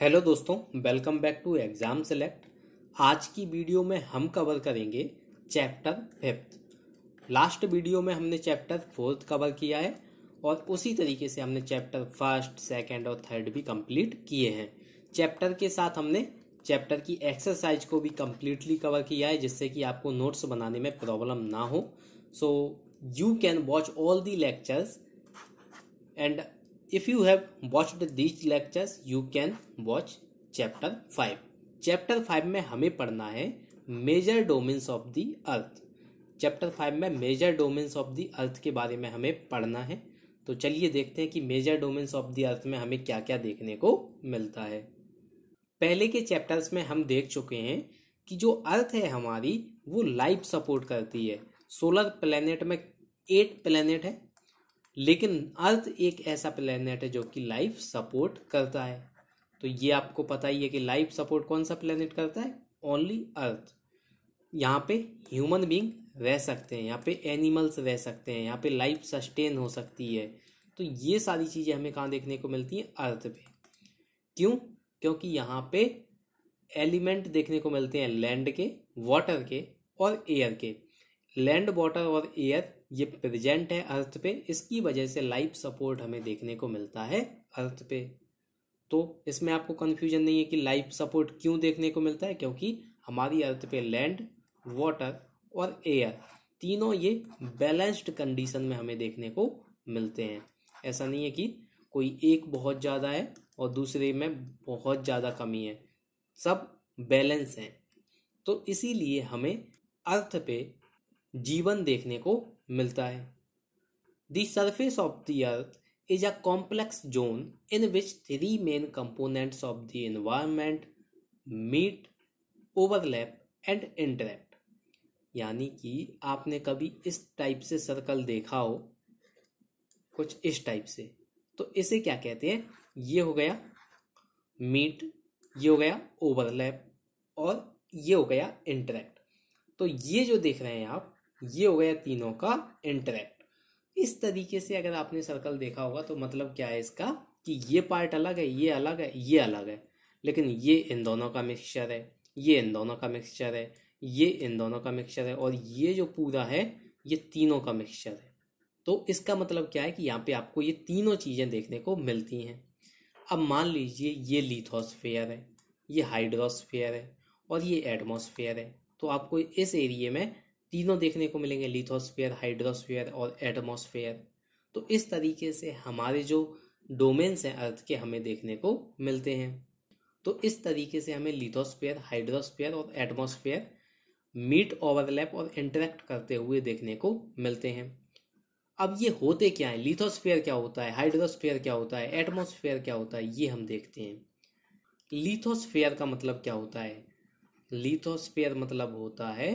Hello दोस्तों welcome back to Exam Select आज की वीडियो में हम कवर करेंगे चैप्टर फिफ्थ लास्ट वीडियो में हमने चैप्टर फोर्थ कवर किया है और उसी तरीके से हमने चैप्टर फर्स्ट सेकंड और थर्ड भी कंप्लीट किए हैं चैप्टर के साथ हमने चैप्टर की एक्सरसाइज को भी कम्प्लीटली कवर किया है जिससे कि आपको नोट्स बनाने में प्रॉब्लम ना हो so you can watch all the lectures and if you have watched these lectures you can watch chapter 5 chapter 5 में हमें पढ़ना है major domains of the earth chapter 5 में major domains of the earth के बारे में हमें पढ़ना है तो चलिए देखते हैं कि major domains of the earth में हमें क्या क्या देखने को मिलता है पहले के चैप्टर्स में हम देख चुके हैं कि जो अर्थ है हमारी वो लाइफ सपोर्ट करती है सोलर प्लेनेट में एट प्लेनेट है लेकिन अर्थ एक ऐसा प्लेनेट है जो कि लाइफ सपोर्ट करता है तो ये आपको पता ही है कि लाइफ सपोर्ट कौन सा प्लेनेट करता है ओनली अर्थ यहाँ पे ह्यूमन बींग रह सकते हैं यहाँ पे एनिमल्स रह सकते हैं यहाँ पे लाइफ सस्टेन हो सकती है तो ये सारी चीज़ें हमें कहाँ देखने को मिलती हैं अर्थ पे क्यों क्योंकि यहाँ पे एलिमेंट देखने को मिलते हैं लैंड के वाटर के और एयर के लैंड वाटर और एयर ये प्रेजेंट है अर्थ पे इसकी वजह से लाइफ सपोर्ट हमें देखने को मिलता है अर्थ पे तो इसमें आपको कन्फ्यूजन नहीं है कि लाइफ सपोर्ट क्यों देखने को मिलता है क्योंकि हमारी अर्थ पे लैंड वाटर और एयर तीनों ये बैलेंस्ड कंडीशन में हमें देखने को मिलते हैं ऐसा नहीं है कि कोई एक बहुत ज़्यादा है और दूसरे में बहुत ज़्यादा कमी है सब बैलेंस हैं तो इसीलिए हमें अर्थ पे जीवन देखने को मिलता है the surface of the Earth is a complex zone in which three main components of the environment meet overlap and interact यानी कि आपने कभी इस टाइप से सर्कल देखा हो कुछ इस टाइप से तो इसे क्या कहते हैं ये हो गया मीट ये हो गया ओवरलैप और ये हो गया इंटरेक्ट तो ये जो देख रहे हैं आप ये हो गया तीनों का इंटरेक्ट इस तरीके से अगर आपने सर्कल देखा होगा तो मतलब क्या है इसका कि ये पार्ट अलग है ये अलग है ये अलग है लेकिन ये इन दोनों का मिक्सचर है ये इन दोनों का मिक्सचर है ये इन दोनों का मिक्सचर है और ये जो पूरा है ये तीनों का मिक्सचर है तो इसका मतलब क्या है कि यहाँ पे आपको ये तीनों चीज़ें देखने को मिलती हैं अब मान लीजिए ये लिथोस्फेयर है ये हाइड्रोस्फेयर है और ये एटमोसफेयर है तो आपको इस एरिए में तीनों देखने को मिलेंगे लिथोस्फेयर हाइड्रोस्फेयर और एटमोसफेयर तो इस तरीके से हमारे जो डोमेन्स हैं अर्थ के हमें देखने को मिलते हैं तो इस तरीके से हमें लिथोस्फेयर हाइड्रोस्फेयर और एटमोसफेयर मीट ओवरलैप और इंटरेक्ट करते हुए देखने को मिलते हैं अब ये होते क्या है लिथोस्फेयर क्या होता है हाइड्रोस्फेयर क्या होता है एटमोसफेयर क्या होता है ये हम देखते हैं लिथोस्फेयर का मतलब क्या होता है लिथोस्फेयर मतलब होता है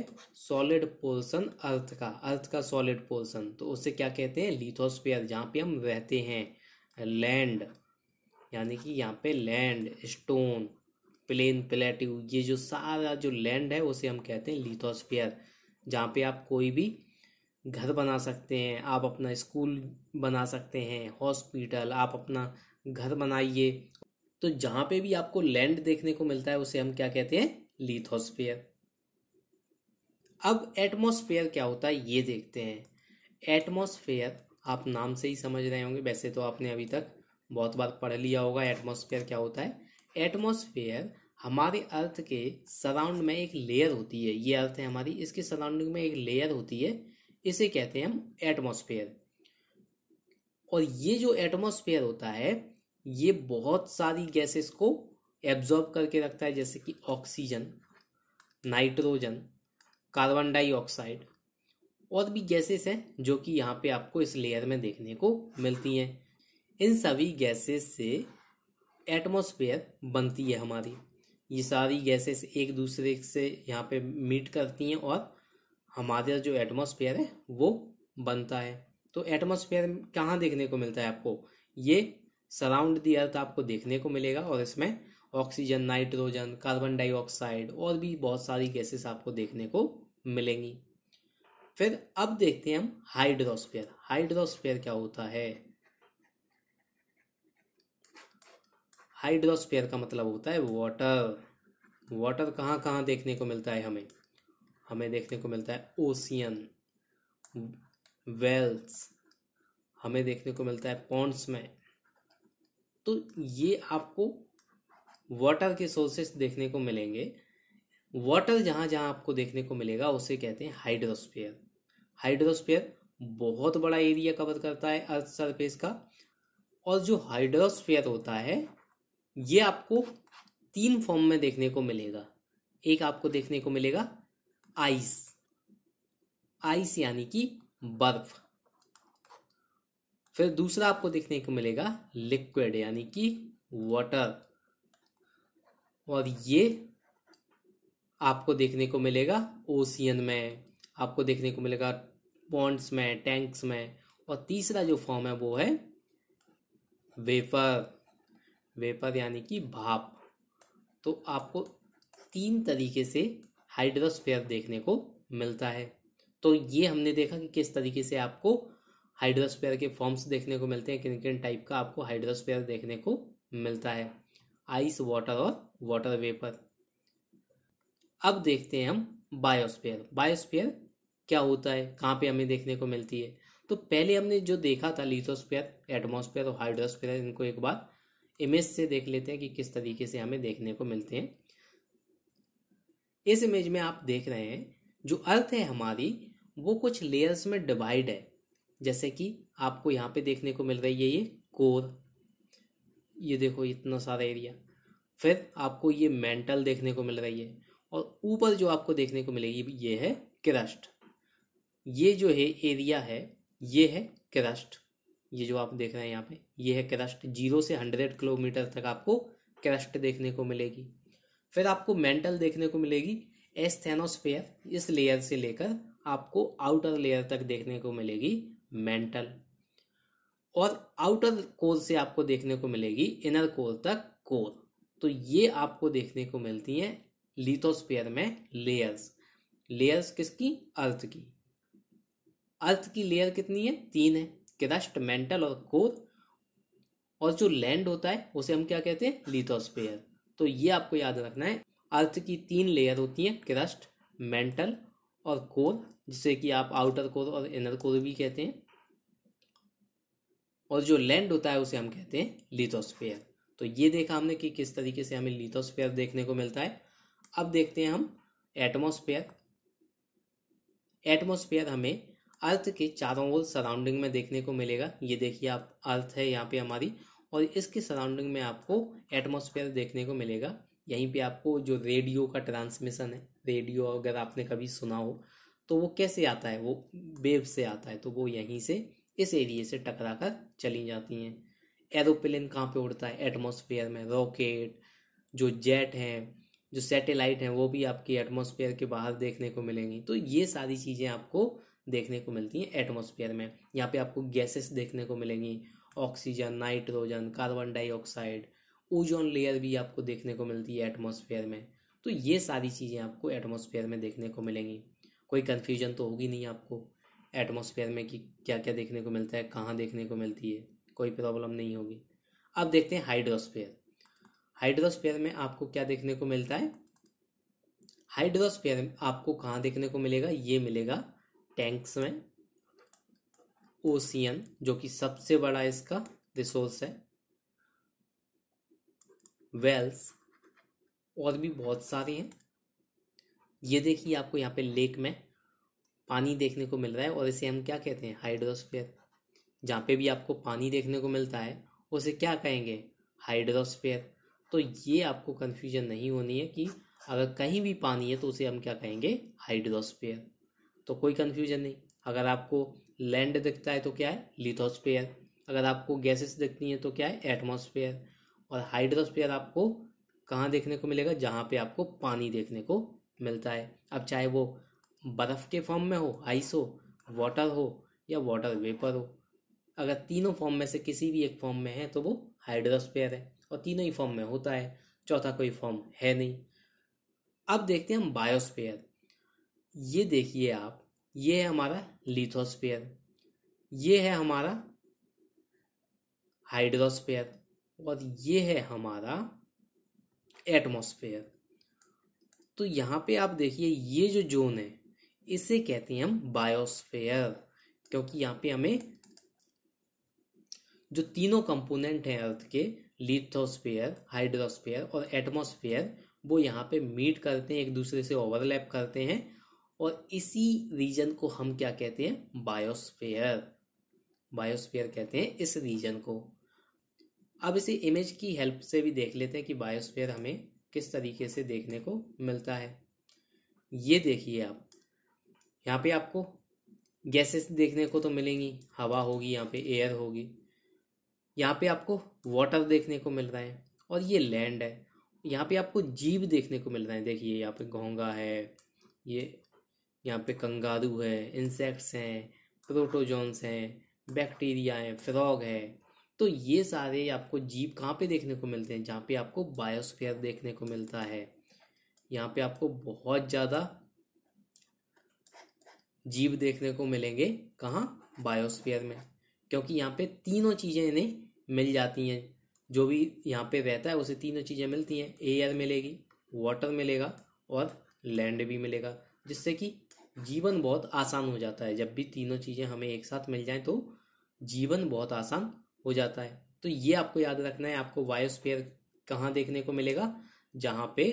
सॉलिड पोर्शन अर्थ का अर्थ का सॉलिड पोर्शन तो उसे क्या कहते हैं लिथोस्फेयर जहाँ पे हम रहते हैं लैंड यानी कि यहाँ पे लैंड स्टोन प्लेन प्लेट्यू ये जो सारा जो लैंड है उसे हम कहते हैं लिथोस्फेयर जहाँ पे आप कोई भी घर बना सकते हैं आप अपना स्कूल बना सकते हैं हॉस्पिटल आप अपना घर बनाइए तो जहाँ पे भी आपको लैंड देखने को मिलता है उसे हम क्या कहते हैं लिथोस्फेयर अब एटमोस्फेयर क्या होता है ये देखते हैं एटमोस्फेयर आप नाम से ही समझ रहे होंगे वैसे तो आपने अभी तक बहुत बार पढ़ लिया होगा एटमोस्फेयर क्या होता है एटमोस्फेयर हमारे अर्थ के सराउंड में एक लेयर होती है ये अर्थ है हमारी इसके सराउंडिंग में एक लेयर होती है इसे कहते हैं हम एटमोस्फेयर और ये जो एटमोस्फेयर होता है ये बहुत सारी गैसेस को एब्जॉर्ब करके रखता है जैसे कि ऑक्सीजन नाइट्रोजन कार्बन डाइऑक्साइड और भी गैसेस हैं जो कि यहाँ पे आपको इस लेयर में देखने को मिलती हैं इन सभी गैसेस से एटमॉस्फेयर बनती है हमारी ये सारी गैसेस एक दूसरे से यहाँ पे मीट करती हैं और हमारा जो एटमॉस्फेयर है वो बनता है तो एटमॉस्फेयर कहाँ देखने को मिलता है आपको ये सराउंड दी अर्थ आपको देखने को मिलेगा और इसमें ऑक्सीजन नाइट्रोजन कार्बन डाइऑक्साइड और भी बहुत सारी गैसेस आपको देखने को मिलेंगी फिर अब देखते हैं हम हाइड्रोस्फेयर हाइड्रोस्फेयर क्या होता है हाइड्रोस्फेयर का मतलब होता है वाटर वाटर कहाँ कहाँ देखने को मिलता है हमें हमें देखने को मिलता है ओशियन वेल्स हमें देखने को मिलता है पॉन्ड्स में तो ये आपको वाटर के सोर्सेस देखने को मिलेंगे वाटर जहां जहां आपको देखने को मिलेगा उसे कहते हैं हाइड्रोस्फीयर हाइड्रोस्फीयर बहुत बड़ा एरिया कवर करता है अर्थ सरफेस का और जो हाइड्रोस्फीयर होता है ये आपको तीन फॉर्म में देखने को मिलेगा एक आपको देखने को मिलेगा आइस आइस यानी कि बर्फ फिर दूसरा आपको देखने को मिलेगा लिक्विड यानी कि वाटर और ये आपको देखने को मिलेगा ओशियन में आपको देखने को मिलेगा पॉन्ड्स में टैंक्स में और तीसरा जो फॉर्म है वो है वेपर वेपर यानी कि भाप तो आपको तीन तरीके से हाइड्रोस्फेयर देखने को मिलता है तो ये हमने देखा कि किस तरीके से आपको हाइड्रोस्फेयर के फॉर्म्स देखने को मिलते हैं किन किन टाइप का आपको हाइड्रोस्फेयर देखने को मिलता है आइस वाटर और वाटर वेपर अब देखते हैं हम बायोस्फीयर बायोस्फीयर क्या होता है कहाँ पे हमें देखने को मिलती है तो पहले हमने जो देखा था लिथोस्फीयर एटमोस्फेयर और हाइड्रोस्फेयर इनको एक बार इमेज से देख लेते हैं कि किस तरीके से हमें देखने को मिलते हैं इस इमेज में आप देख रहे हैं जो अर्थ है हमारी वो कुछ लेयर्स में डिवाइड है जैसे कि आपको यहाँ पे देखने को मिल रही है ये कोर ये देखो इतना सारा एरिया फिर आपको ये मेंटल देखने को मिल रही है और ऊपर जो आपको देखने को मिलेगी ये है क्रस्ट ये जो है एरिया है ये है क्रस्ट ये जो आप देख रहे हैं यहाँ पे ये है क्रस्ट जीरो से हंड्रेड किलोमीटर तक आपको क्रस्ट देखने को मिलेगी फिर आपको मेंटल देखने को मिलेगी एस्थेनोस्फेयर इस लेयर से लेकर आपको आउटर लेयर तक देखने को मिलेगी मेंटल और आउटर कोर से आपको देखने को मिलेगी इनर कोर तक कोर तो ये आपको देखने को मिलती है लिथोस्पेयर में लेयर्स लेयर्स किसकी अर्थ की अर्थ की लेयर कितनी है तीन है क्रस्ट मेंटल और कोर और जो लैंड होता है उसे हम क्या कहते हैं लिथोस्पेयर तो ये आपको याद रखना है अर्थ की तीन लेयर होती है क्रस्ट मेंटल और कोर जिसे कि आप आउटर कोर और इनर कोर भी कहते हैं और जो लैंड होता है उसे हम कहते हैं लिथोस्फेयर तो ये देखा हमने कि किस तरीके से हमें लिथोस्फेयर देखने को मिलता है अब देखते हैं हम एटमोस्फेयर एटमोस्फेयर हमें अर्थ के चारों ओर सराउंडिंग में देखने को मिलेगा ये देखिए आप अर्थ है यहाँ पे हमारी और इसके सराउंडिंग में आपको एटमोस्फेयर देखने को मिलेगा यहीं पे आपको जो रेडियो का ट्रांसमिशन है रेडियो अगर आपने कभी सुना हो तो वो कैसे आता है वो वेव से आता है तो वो यहीं से इस एरिए से टकरा कर चली जाती हैं एरोप्लेन कहाँ पे उड़ता है एटमॉस्फेयर में रॉकेट जो जेट हैं जो सैटेलाइट हैं वो भी आपकी एटमॉस्फेयर के बाहर देखने को मिलेंगी तो ये सारी चीज़ें आपको देखने को मिलती हैं एटमॉस्फेयर में यहाँ पे आपको गैसेस देखने को मिलेंगी oxygen nitrogen carbon dioxide ozone layer भी आपको देखने को मिलती है एटमोसफेयर में तो ये सारी चीज़ें आपको एटमोसफेयर में देखने को मिलेंगी कोई कन्फ्यूजन तो होगी नहीं आपको एटमॉस्फेयर में कि क्या क्या देखने को मिलता है कहाँ देखने को मिलती है कोई प्रॉब्लम नहीं होगी अब देखते हैं हाइड्रोस्फेयर हाइड्रोस्फेयर में आपको क्या देखने को मिलता है हाइड्रोस्फेयर आपको कहाँ देखने को मिलेगा ये मिलेगा टैंक्स में ओशियन जो कि सबसे बड़ा इसका रिसोर्स है वेल्स और भी बहुत सारे हैं ये देखिए आपको यहाँ पे लेक में पानी देखने को मिल रहा है और इसे हम क्या कहते हैं हाइड्रोस्फेयर जहाँ पे भी आपको पानी देखने को मिलता है उसे क्या कहेंगे हाइड्रोस्फेयर तो ये आपको कन्फ्यूजन नहीं होनी है कि अगर कहीं भी पानी है तो उसे हम क्या कहेंगे हाइड्रोस्फेयर तो कोई कन्फ्यूजन नहीं अगर आपको लैंड दिखता है तो क्या है लिथोस्फेयर अगर आपको गैसेस दिखती हैं तो क्या है एटमोसफेयर और हाइड्रोस्फेयर आपको कहाँ देखने को मिलेगा जहाँ पे आपको पानी देखने को मिलता है अब चाहे वो बर्फ़ के फॉर्म में हो आइस हो वाटर हो या वाटर वेपर हो अगर तीनों फॉर्म में से किसी भी एक फॉर्म में है तो वो हाइड्रोस्फेयर है और तीनों ही फॉर्म में होता है चौथा कोई फॉर्म है नहीं अब देखते हैं हम बायोस्पेयर ये देखिए आप ये है हमारा लिथोस्फेयर ये है हमारा हाइड्रोस्फेयर और ये है हमारा एटमोस्फेयर तो यहाँ पे आप देखिए ये जो जोन है इसे कहते हैं हम बायोस्फेयर क्योंकि यहाँ पे हमें जो तीनों कंपोनेंट हैं अर्थ के लिथोस्फेयर हाइड्रोस्फेयर और एटमोस्फेयर वो यहाँ पे मीट करते हैं एक दूसरे से ओवरलैप करते हैं और इसी रीजन को हम क्या कहते हैं बायोस्फेयर बायोस्फेयर कहते हैं इस रीजन को अब इसे इमेज की हेल्प से भी देख लेते हैं कि बायोस्फेयर हमें किस तरीके से देखने को मिलता है ये देखिए आप यहाँ पे आपको गैसेस देखने को तो मिलेंगी हवा होगी यहाँ पे एयर होगी यहाँ पे आपको वाटर देखने को मिल रहा है और ये लैंड है यहाँ पे आपको जीव देखने को मिल रहा है देखिए यहाँ पे घोंगा है ये यहाँ पे कंगारू है इंसेक्ट्स हैं प्रोटोजोन्स हैं बैक्टीरिया हैं फ्रॉग है तो ये सारे आपको जीव कहाँ पे देखने को मिलते हैं जहाँ पे आपको बायोस्फीयर देखने को मिलता है यहाँ पे आपको बहुत ज़्यादा जीव देखने को मिलेंगे कहाँ बायोस्फीयर में क्योंकि यहाँ पे तीनों चीज़ें इन्हें मिल जाती हैं जो भी यहाँ पे रहता है उसे तीनों चीज़ें मिलती हैं एयर मिलेगी वाटर मिलेगा और लैंड भी मिलेगा जिससे कि जीवन बहुत आसान हो जाता है जब भी तीनों चीज़ें हमें एक साथ मिल जाएं तो जीवन बहुत आसान हो जाता है तो ये आपको याद रखना है आपको वायोस्फीयर कहाँ देखने को मिलेगा जहाँ पे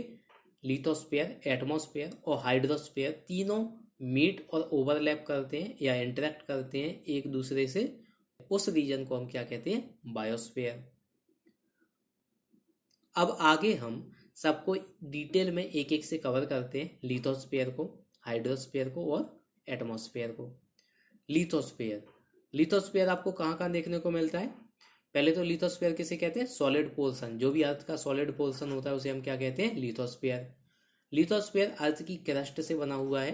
लिथोस्फीयर एटमोस्फीयर और हाइड्रोस्फीयर तीनों मीट और ओवरलैप करते हैं या इंटरेक्ट करते हैं एक दूसरे से उस रीजन को हम क्या कहते हैं बायोस्फेयर अब आगे हम सबको डिटेल में एक एक से कवर करते हैं लिथोस्फीयर को हाइड्रोस्पेयर को और एटमोस्फेयर को लिथोस्फीयर लिथोस्फीयर आपको कहाँ कहाँ देखने को मिलता है पहले तो लिथोस्पेयर किसे कहते हैं सॉलिड पोर्सन जो भी अर्थ का सॉलिड पोर्सन होता है उसे हम क्या कहते हैं लिथोस्फीयर लिथोस्फीयर अर्थ की क्रस्ट से बना हुआ है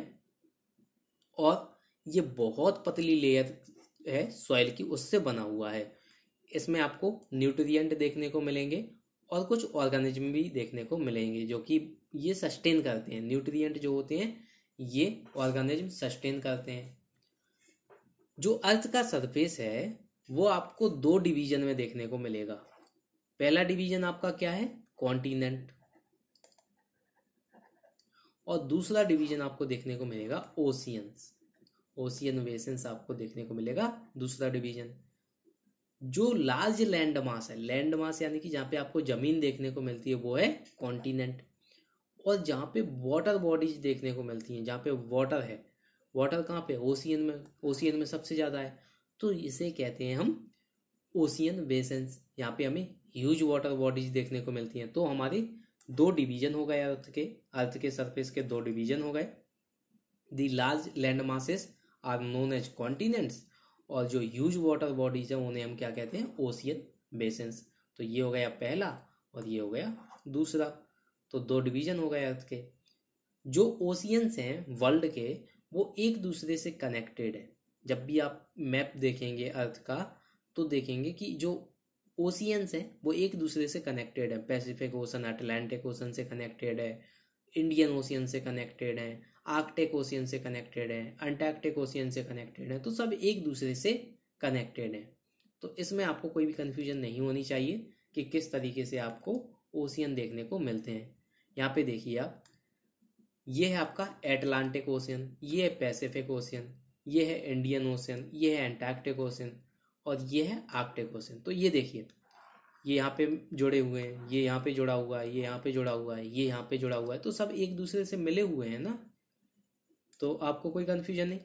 और ये बहुत पतली लेयर है सॉइल की उससे बना हुआ है इसमें आपको न्यूट्रिएंट देखने को मिलेंगे और कुछ ऑर्गेनिज्म भी देखने को मिलेंगे जो कि ये सस्टेन करते हैं न्यूट्रिएंट जो होते हैं ये ऑर्गेनिज्म सस्टेन करते हैं जो अर्थ का सरफेस है वो आपको दो डिवीजन में देखने को मिलेगा पहला डिवीजन आपका क्या है कॉन्टिनेंट और दूसरा डिवीजन आपको देखने को मिलेगा ओशियंस ओशियन वेसेंस आपको देखने को मिलेगा दूसरा डिवीजन जो लार्ज लैंड मास है लैंड मास यानी कि जहाँ पे आपको जमीन देखने को मिलती है वो है कॉन्टिनेंट और जहाँ पे वाटर बॉडीज देखने को मिलती हैं जहाँ पे वाटर है वाटर कहाँ पे ओशियन में ओशियन में सबसे ज़्यादा है तो इसे कहते हैं हम ओशियन वेसेंस यहाँ पे हमें ह्यूज वाटर बॉडीज देखने को मिलती हैं तो हमारी दो डिवीजन हो गए अर्थ के अर्थ के सरफेस के दो डिवीजन हो गए the large land masses are known as continents और जो ह्यूज वाटर बॉडीज हैं उन्हें हम क्या कहते हैं ओशियन बेसेंस तो ये हो गया पहला और ये हो गया दूसरा तो दो डिवीजन हो गए अर्थ के जो ओशियंस हैं वर्ल्ड के वो एक दूसरे से कनेक्टेड है जब भी आप मैप देखेंगे अर्थ का तो देखेंगे कि जो ओशियंस हैं वो एक दूसरे से कनेक्टेड है पैसिफिक ओशन अटलांटिक ओशन से कनेक्टेड है इंडियन ओशियन से कनेक्टेड हैं आर्कटिक ओशियन से कनेक्टेड हैं अंटार्कटिक ओशियन से कनेक्टेड हैं तो सब एक दूसरे से कनेक्टेड हैं तो इसमें आपको कोई भी कन्फ्यूजन नहीं होनी चाहिए कि किस तरीके से आपको ओशियन देखने को मिलते हैं यहाँ पे देखिए आप ये है आपका एटलांटिक ओशियन ये है पैसिफिक ओशियन ये है इंडियन ओशियन ये है एंटार्क्टिक ओशियन और ये है आर्कटिक ओशन तो ये देखिए ये यहाँ पे जुड़े हुए हैं ये यहाँ पे जुड़ा हुआ है ये यहाँ पे जुड़ा हुआ है ये यहाँ पे जुड़ा हुआ है तो सब एक दूसरे से मिले हुए हैं ना तो आपको कोई कन्फ्यूजन नहीं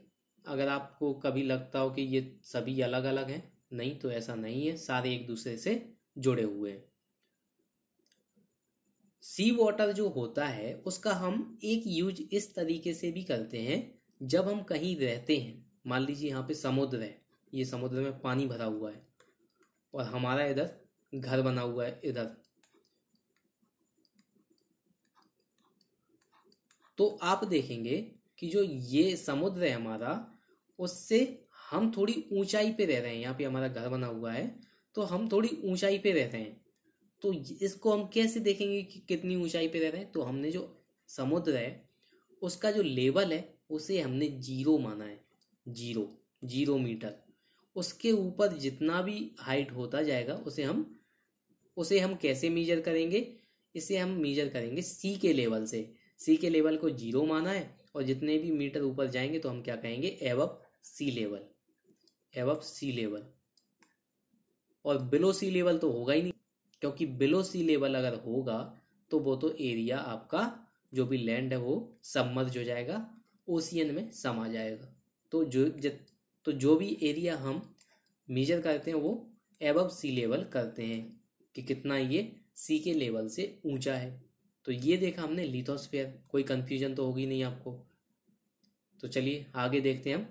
अगर आपको कभी लगता हो कि ये सभी अलग अलग हैं नहीं तो ऐसा नहीं है सारे एक दूसरे से जुड़े हुए हैं सी वाटर जो होता है उसका हम एक यूज इस तरीके से भी करते हैं जब हम कहीं रहते हैं मान लीजिए यहाँ पे समुद्र है ये समुद्र में पानी भरा हुआ है और हमारा इधर घर बना हुआ है इधर तो आप देखेंगे कि जो ये समुद्र है हमारा उससे हम थोड़ी ऊंचाई पे रह रहे हैं यहाँ पे हमारा घर बना हुआ है तो हम थोड़ी ऊंचाई पे रह रहे हैं तो इसको हम कैसे देखेंगे कि कितनी ऊंचाई पे रह रहे हैं तो हमने जो समुद्र है उसका जो लेवल है उसे हमने जीरो माना है जीरो जीरो मीटर उसके ऊपर जितना भी हाइट होता जाएगा उसे हम उसे हम कैसे मीजर करेंगे इसे हम मीजर करेंगे सी के लेवल से सी के लेवल को जीरो माना है और जितने भी मीटर ऊपर जाएंगे तो हम क्या कहेंगे एव sea level above sea level और बिलो सी लेवल तो होगा ही नहीं क्योंकि बिलो सी लेवल अगर होगा तो वो तो एरिया आपका जो भी लैंड है वो सबमर्ज हो जाएगा ओशियन में समा जाएगा तो जो जित तो जो भी एरिया हम मेजर करते हैं वो एबव सी लेवल करते हैं कि कितना ये सी के लेवल से ऊंचा है तो ये देखा हमने लिथोस्फेयर कोई कंफ्यूजन तो होगी नहीं आपको तो चलिए आगे देखते हैं हम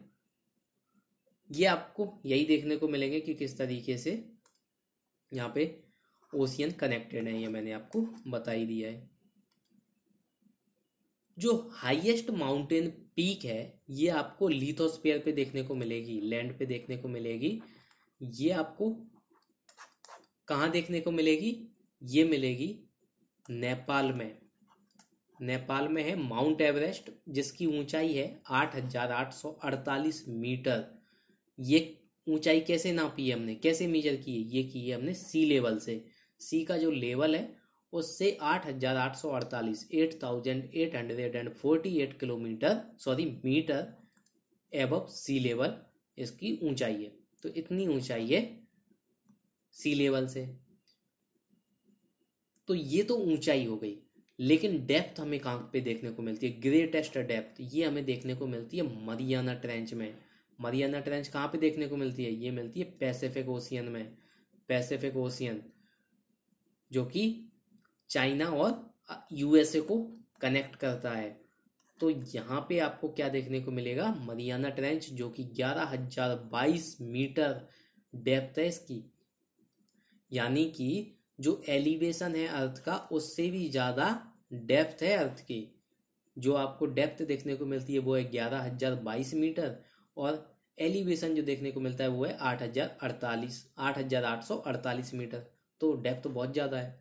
ये आपको यही देखने को मिलेंगे कि किस तरीके से यहाँ पे ओशियन कनेक्टेड है ये मैंने आपको बता ही दिया है जो हाईएस्ट माउंटेन पीक है ये आपको लिथोस्पियर पे देखने को मिलेगी लैंड पे देखने को मिलेगी ये आपको कहाँ देखने को मिलेगी ये मिलेगी नेपाल में नेपाल में है माउंट एवरेस्ट जिसकी ऊंचाई है आठ हजार आठ सौ अड़तालीस मीटर ये ऊंचाई कैसे नापी है हमने कैसे मेजर की है ये की है हमने सी लेवल से सी का जो लेवल है उससे आठ हजार आठ सौ अड़तालीस eight thousand eight hundred and forty eight kilometre sorry metre above sea level इसकी ऊंचाई है तो इतनी ऊंचाई है सी लेवल से तो ये तो ऊंचाई हो गई लेकिन डेप्थ हमें कहाँ पे देखने को मिलती है ग्रेटेस्ट डेप्थ ये हमें देखने को मिलती है मरियाना ट्रेंच में मरियाना ट्रेंच कहाँ पे देखने को मिलती है ये मिलती है पैसिफिक ओशियन में पैसिफिक ओशियन जो कि चाइना और यूएसए को कनेक्ट करता है तो यहाँ पे आपको क्या देखने को मिलेगा मरियाना ट्रेंच जो कि ग्यारह हजार बाईस मीटर डेप्थ है इसकी यानी कि जो एलिवेशन है अर्थ का उससे भी ज़्यादा डेप्थ है अर्थ की जो आपको डेप्थ देखने को मिलती है वो है ग्यारह हजार बाईस मीटर और एलिवेशन जो देखने को मिलता है वो है आठ हजार अड़तालीस आठ हजार आठ सौ अड़तालीस मीटर तो डेप्थ बहुत ज़्यादा है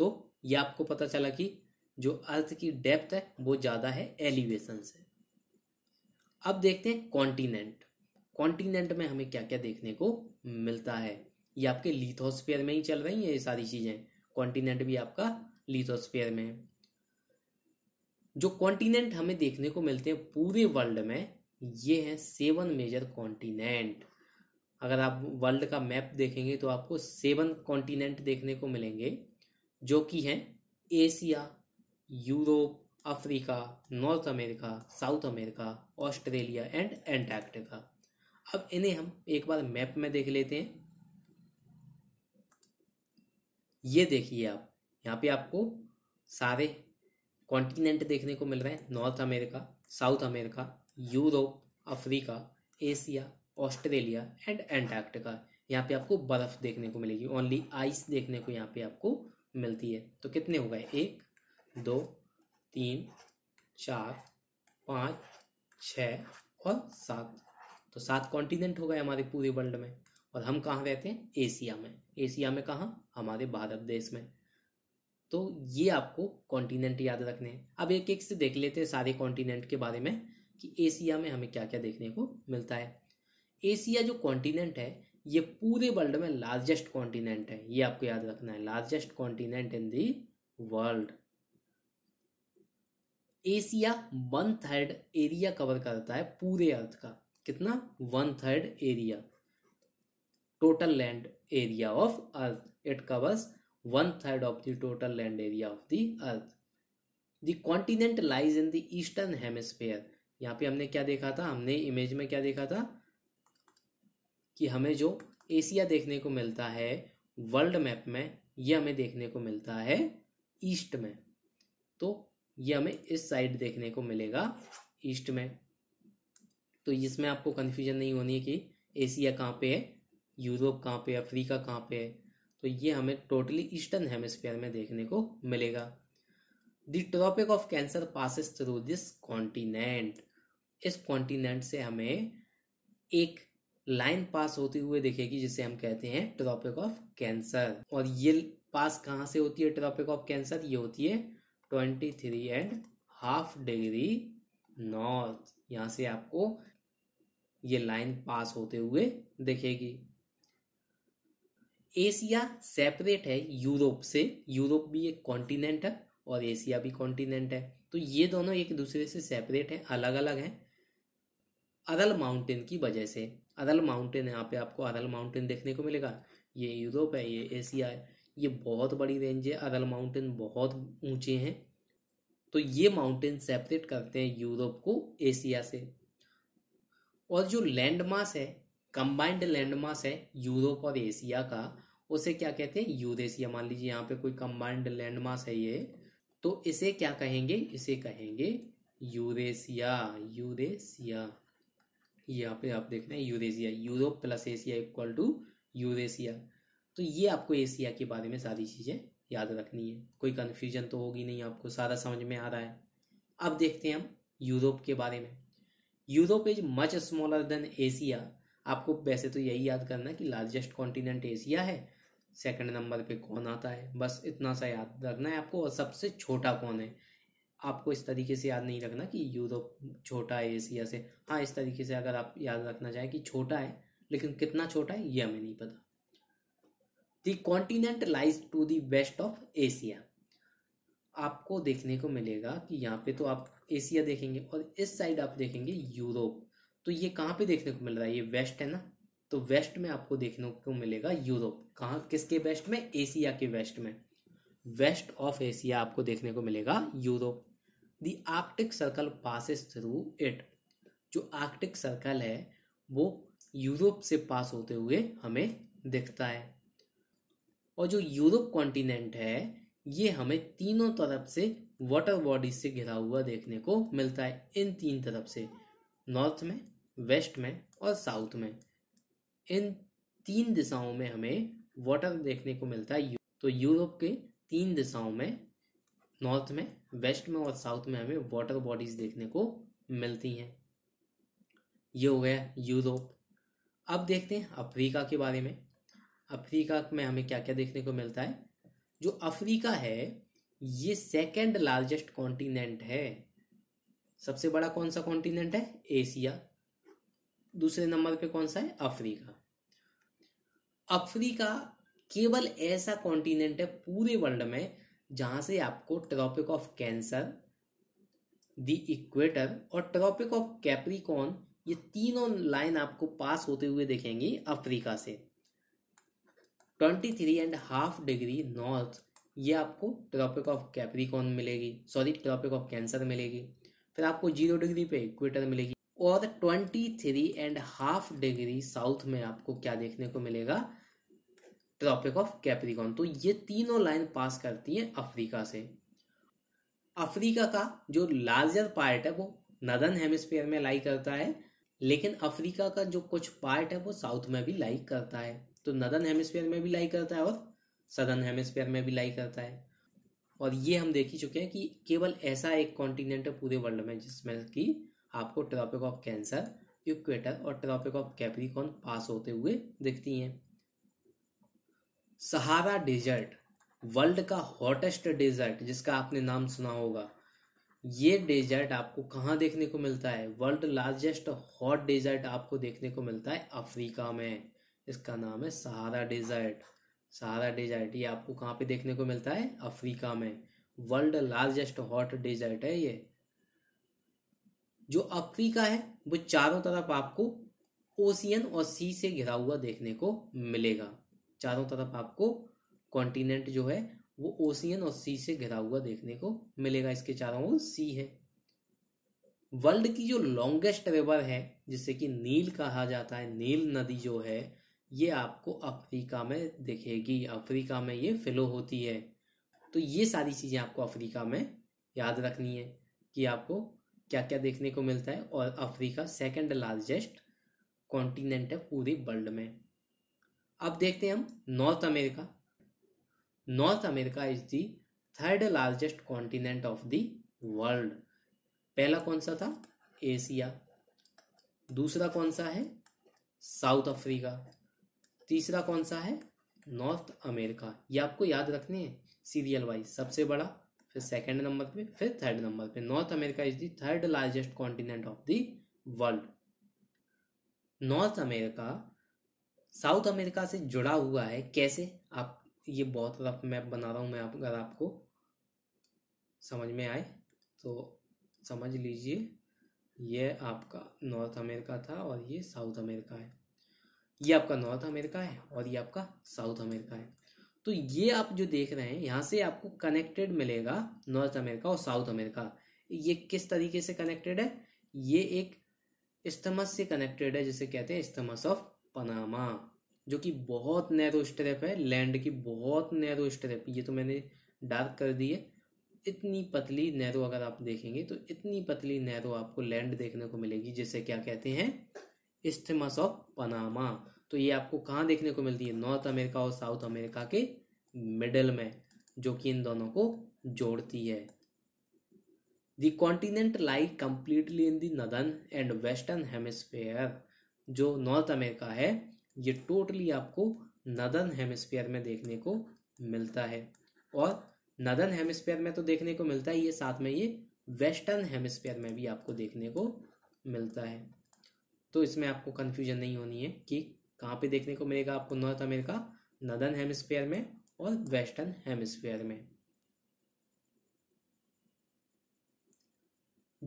तो ये आपको पता चला कि जो अर्थ की डेप्थ है वो ज़्यादा है एलिवेशन से अब देखते हैं कॉन्टिनेंट कॉन्टिनेंट में हमें क्या क्या देखने को मिलता है ये आपके लिथोस्फेयर में ही चल रही है ये सारी चीज़ें कॉन्टिनेंट भी आपका लिथोस्फेयर में है जो कॉन्टिनेंट हमें देखने को मिलते हैं पूरे वर्ल्ड में ये है सेवन मेजर कॉन्टिनेंट अगर आप वर्ल्ड का मैप देखेंगे तो आपको सेवन कॉन्टिनेंट देखने को मिलेंगे जो कि हैं Asia Europe Africa North America South America Australia and Antarctica अब इन्हें हम एक बार मैप में देख लेते हैं ये देखिए आप यहाँ पे आपको सारे कॉन्टिनेंट देखने को मिल रहे हैं North America South America Europe Africa Asia Australia and Antarctica यहाँ पे आपको बर्फ़ देखने को मिलेगी ओनली आइस देखने को यहाँ पे आपको मिलती है तो कितने हो गए एक दो तीन चार पाँच छ और सात तो सात कॉन्टिनेंट हो गए हमारे पूरे वर्ल्ड में और हम कहाँ रहते हैं एशिया में एशिया में कहाँ हमारे भारत देश में तो ये आपको कॉन्टिनेंट याद रखने हैं अब एक एक से देख लेते हैं सारे कॉन्टिनेंट के बारे में कि एशिया में हमें क्या क्या देखने को मिलता है एशिया जो कॉन्टिनेंट है ये पूरे वर्ल्ड में लार्जेस्ट कॉन्टिनेंट है ये आपको याद रखना है largest continent in the world Asia one third area cover करता है पूरे अर्थ का कितना one third area total land area of Earth it covers one third of the total land area of the Earth the continent lies in the eastern hemisphere यहाँ पे हमने क्या देखा था हमने इमेज में क्या देखा था कि हमें जो एशिया देखने को मिलता है वर्ल्ड मैप में ये हमें देखने को मिलता है ईस्ट में तो ये हमें इस साइड देखने को मिलेगा ईस्ट में तो इसमें आपको कन्फ्यूजन नहीं होनी है कि एशिया कहाँ पे है यूरोप कहाँ पे अफ्रीका कहाँ पे है तो ये हमें टोटली ईस्टर्न हेमस्फेयर में देखने को मिलेगा the Tropic of Cancer passes through this continent इस कॉन्टिनेंट से हमें एक लाइन पास होते हुए देखेगी जिसे हम कहते हैं ट्रॉपिक ऑफ कैंसर और ये पास कहाँ से होती है ट्रॉपिक ऑफ कैंसर ये होती है twenty three and half degree north यहाँ से आपको ये लाइन पास होते हुए दिखेगी एशिया सेपरेट है यूरोप से यूरोप भी एक कॉन्टिनेंट है और एशिया भी कॉन्टिनेंट है तो ये दोनों एक दूसरे से सेपरेट है अलग अलग हैं अरल माउंटेन की वजह से अदल माउंटेन यहाँ पे आपको अदल माउंटेन देखने को मिलेगा ये यूरोप है ये एशिया है ये बहुत बड़ी रेंज है अदल माउंटेन बहुत ऊंचे हैं तो ये माउंटेन सेपरेट करते हैं यूरोप को एशिया से और जो लैंड मास है कंबाइंड लैंड मास है यूरोप और एशिया का उसे क्या कहते हैं यूरेशिया मान लीजिए यहाँ पे कोई कंबाइंड लैंड मास है ये तो इसे क्या कहेंगे इसे कहेंगे यूरेशिया यूरेशिया यहाँ पे आप देख रहे हैं Eurasia Europe plus Asia equal to Eurasia तो ये आपको एशिया के बारे में सारी चीज़ें याद रखनी है कोई कन्फ्यूजन तो होगी नहीं आपको सारा समझ में आ रहा है अब देखते हैं हम यूरोप के बारे में Europe is much smaller than Asia आपको वैसे तो यही याद करना कि लार्जेस्ट कॉन्टिनेंट एशिया है सेकंड नंबर पे कौन आता है बस इतना सा याद रखना है आपको और सबसे छोटा कौन है आपको इस तरीके से याद नहीं रखना कि यूरोप तो छोटा है एशिया से हाँ इस तरीके से अगर आप याद रखना चाहें कि छोटा है लेकिन कितना छोटा है यह हमें नहीं पता the continent lies to the west of Asia आपको देखने को मिलेगा कि यहाँ पे तो आप एशिया देखेंगे और इस साइड आप देखेंगे यूरोप तो ये कहाँ पे देखने को मिल रहा है ये वेस्ट है ना तो वेस्ट में आपको देखने को मिलेगा यूरोप कहाँ किसके वेस्ट में एशिया के वेस्ट में वेस्ट ऑफ एशिया आपको देखने को मिलेगा Europe the Arctic Circle passes through it. जो आर्कटिक सर्कल है वो यूरोप से पास होते हुए हमें दिखता है और जो यूरोप कॉन्टिनेंट है ये हमें तीनों तरफ से वाटर बॉडीज से घिरा हुआ देखने को मिलता है इन तीन तरफ से नॉर्थ में वेस्ट में और साउथ में इन तीन दिशाओं में हमें वाटर देखने को मिलता है तो यूरोप के तीन दिशाओं में नॉर्थ में वेस्ट में और साउथ में हमें वाटर बॉडीज देखने को मिलती हैं ये हो गया यूरोप अब देखते हैं अफ्रीका के बारे में अफ्रीका में हमें क्या क्या देखने को मिलता है जो अफ्रीका है ये सेकेंड लार्जेस्ट कॉन्टिनेंट है सबसे बड़ा कौन सा कॉन्टिनेंट है एशिया दूसरे नंबर पे कौन सा है अफ्रीका अफ्रीका केवल ऐसा कॉन्टिनेंट है पूरे वर्ल्ड में जहाँ से आपको Tropic of Cancer the equator और ट्रॉपिक ऑफ कैप्रिकॉन ये तीनों लाइन आपको पास होते हुए देखेंगी अफ्रीका से twenty three and half degree north ये आपको ट्रॉपिक ऑफ कैप्रिकॉन मिलेगी सॉरी ट्रॉपिक ऑफ कैंसर मिलेगी फिर आपको जीरो डिग्री पे इक्वेटर मिलेगी और twenty three and half degree south में आपको क्या देखने को मिलेगा ट्रॉपिक ऑफ कैप्रिकॉन तो ये तीनों लाइन पास करती है अफ्रीका से अफ्रीका का जो लार्जर पार्ट है वो नदन हेमिस्फीयर में लाई करता है लेकिन अफ्रीका का जो कुछ पार्ट है वो साउथ में भी लाई करता है तो नदन हेमिस्फीयर में भी लाई करता है और सदर्न हेमिस्फीयर में भी लाई करता है और ये हम देख ही चुके हैं कि केवल ऐसा एक कॉन्टिनेंट है पूरे वर्ल्ड में जिसमें कि आपको ट्रॉपिक ऑफ कैंसर इक्वेटर और ट्रॉपिक ऑफ कैप्रिकॉन पास होते हुए दिखती हैं सहारा डेजर्ट वर्ल्ड का हॉटेस्ट डेजर्ट जिसका आपने नाम सुना होगा ये डेजर्ट आपको कहाँ देखने को मिलता है वर्ल्ड लार्जेस्ट हॉट डेजर्ट आपको देखने को मिलता है अफ्रीका में इसका नाम है सहारा डेजर्ट सहारा डेजर्ट ये आपको कहाँ पे देखने को मिलता है अफ्रीका में वर्ल्ड लार्जेस्ट हॉट डेजर्ट है ये जो अफ्रीका है वो चारों तरफ आपको ओशियन और सी से घिरा हुआ देखने को मिलेगा चारों तरफ आपको कॉन्टिनेंट जो है वो ओशियन और सी से घिरा हुआ देखने को मिलेगा इसके चारों ओर सी है वर्ल्ड की जो लॉन्गेस्ट रिवर है जिसे कि नील कहा जाता है नील नदी जो है ये आपको अफ्रीका में दिखेगी अफ्रीका में ये फिलो होती है तो ये सारी चीज़ें आपको अफ्रीका में याद रखनी है कि आपको क्या क्या देखने को मिलता है और अफ्रीका सेकंड लार्जेस्ट कॉन्टिनेंट है पूरे वर्ल्ड में अब देखते हैं हम North America North America is the third largest continent of the world पहला कौन सा था एशिया दूसरा कौन सा है साउथ अफ्रीका तीसरा कौन सा है नॉर्थ अमेरिका ये आपको याद रखने हैं सीरियल वाइज सबसे बड़ा फिर सेकंड नंबर पे फिर थर्ड नंबर पे North America is the third largest continent of the world North America South America से जुड़ा हुआ है कैसे आप ये बहुत रफ मैप बना रहा हूँ मैं आप अगर आपको समझ में आए तो समझ लीजिए ये आपका नॉर्थ अमेरिका था और ये साउथ अमेरिका है ये आपका नॉर्थ अमेरिका है और ये आपका साउथ अमेरिका है तो ये आप जो देख रहे हैं यहाँ से आपको कनेक्टेड मिलेगा नॉर्थ अमेरिका और साउथ अमेरिका ये किस तरीके से कनेक्टेड है ये एक इस्तमस से कनेक्टेड है जिसे कहते हैं इस्तमस ऑफ पनामा जो कि बहुत नैरो तो स्ट्रेप है लैंड की बहुत नैरो तो स्ट्रेप ये तो मैंने डार्क कर दी है इतनी पतली नैरो तो अगर आप देखेंगे तो इतनी पतली नैरो आपको लैंड देखने को मिलेगी जिसे क्या कहते हैं इस्थमस ऑफ पनामा तो ये आपको कहाँ देखने को मिलती है नॉर्थ अमेरिका और साउथ अमेरिका के मिडल में जो कि इन दोनों को जोड़ती है the continent like completely in the northern and western hemisphere. जो नॉर्थ अमेरिका है ये टोटली आपको नदन हेमिस्फीयर में देखने को मिलता है और नदन हेमिस्फीयर में तो देखने को मिलता ही है साथ में ये वेस्टर्न हेमिस्फीयर में भी आपको देखने को मिलता है तो इसमें आपको कन्फ्यूजन नहीं होनी है कि कहाँ पे देखने को मिलेगा आपको नॉर्थ अमेरिका नदन हेमिस्फीयर में और वेस्टर्न हेमिस्फीयर में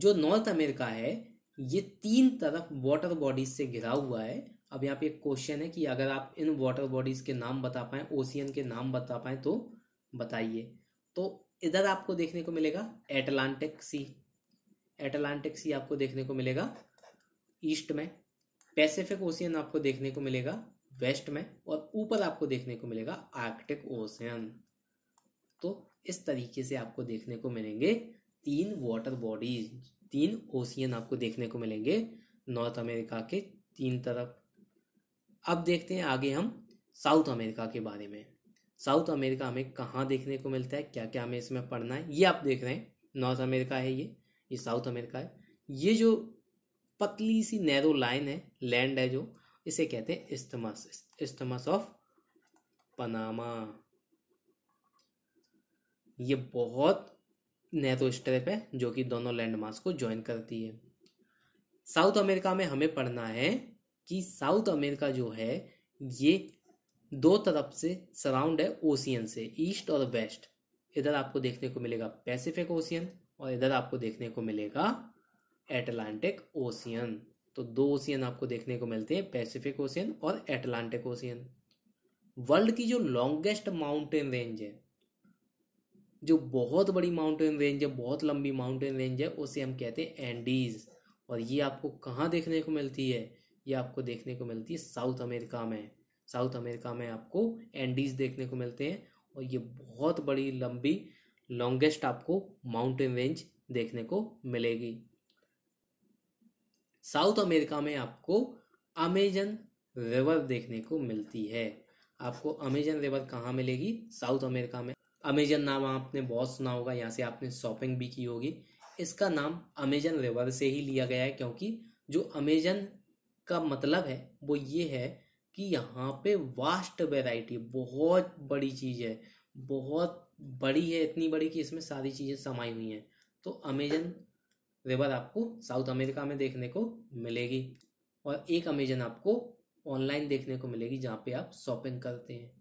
जो नॉर्थ अमेरिका है ये तीन तरफ वाटर बॉडीज से घिरा हुआ है अब यहाँ पे एक क्वेश्चन है कि अगर आप इन वाटर बॉडीज के नाम बता पाए ओशियन के नाम बता पाए तो बताइए तो इधर आपको देखने को मिलेगा एटलांटिक सी एटलांटिक सी आपको देखने को मिलेगा ईस्ट में पैसिफिक ओशियन आपको देखने को मिलेगा वेस्ट में और ऊपर आपको देखने को मिलेगा आर्कटिक ओशियन तो इस तरीके से आपको देखने को मिलेंगे तीन वाटर बॉडीज तीन ओशियन आपको देखने को मिलेंगे नॉर्थ अमेरिका के तीन तरफ अब देखते हैं आगे हम साउथ अमेरिका के बारे में साउथ अमेरिका हमें कहाँ देखने को मिलता है क्या क्या हमें इसमें पढ़ना है ये आप देख रहे हैं नॉर्थ अमेरिका है ये ये साउथ अमेरिका है ये जो पतली सी नैरो लाइन है लैंड है जो इसे कहते हैं इस्तमस इस्तमस ऑफ पनामा ये बहुत नैरो तो स्ट्रेप है जो कि दोनों लैंड मार्क्स को ज्वाइन करती है साउथ अमेरिका में हमें पढ़ना है कि साउथ अमेरिका जो है ये दो तरफ से सराउंड है ओशियन से ईस्ट और वेस्ट इधर आपको देखने को मिलेगा पैसिफिक ओशियन और इधर आपको देखने को मिलेगा एटलांटिक ओशियन तो दो ओशियन आपको देखने को मिलते हैं पैसिफिक ओशियन और एटलांटिक ओशियन वर्ल्ड की जो लॉन्गेस्ट माउंटेन रेंज है जो बहुत बड़ी माउंटेन रेंज है बहुत लंबी माउंटेन रेंज है उसे हम कहते हैं एंडीज़ और ये आपको कहाँ देखने को मिलती है ये आपको देखने को मिलती है साउथ अमेरिका में साउथ अमेरिका में आपको एंडीज़ देखने को मिलते हैं और ये बहुत बड़ी लंबी लॉन्गेस्ट आपको माउंटेन रेंज देखने को मिलेगी साउथ अमेरिका में आपको अमेजन रिवर देखने को मिलती है आपको अमेजन रिवर कहाँ मिलेगी साउथ अमेरिका में अमेजन नाम आपने बहुत सुना होगा यहाँ से आपने शॉपिंग भी की होगी इसका नाम अमेजन रिवर से ही लिया गया है क्योंकि जो अमेजन का मतलब है वो ये है कि यहाँ पे वास्ट वेराइटी बहुत बड़ी चीज़ है बहुत बड़ी है इतनी बड़ी कि इसमें सारी चीज़ें समाई हुई हैं तो अमेजन रिवर आपको साउथ अमेरिका में देखने को मिलेगी और एक अमेजन आपको ऑनलाइन देखने को मिलेगी जहाँ पे आप शॉपिंग करते हैं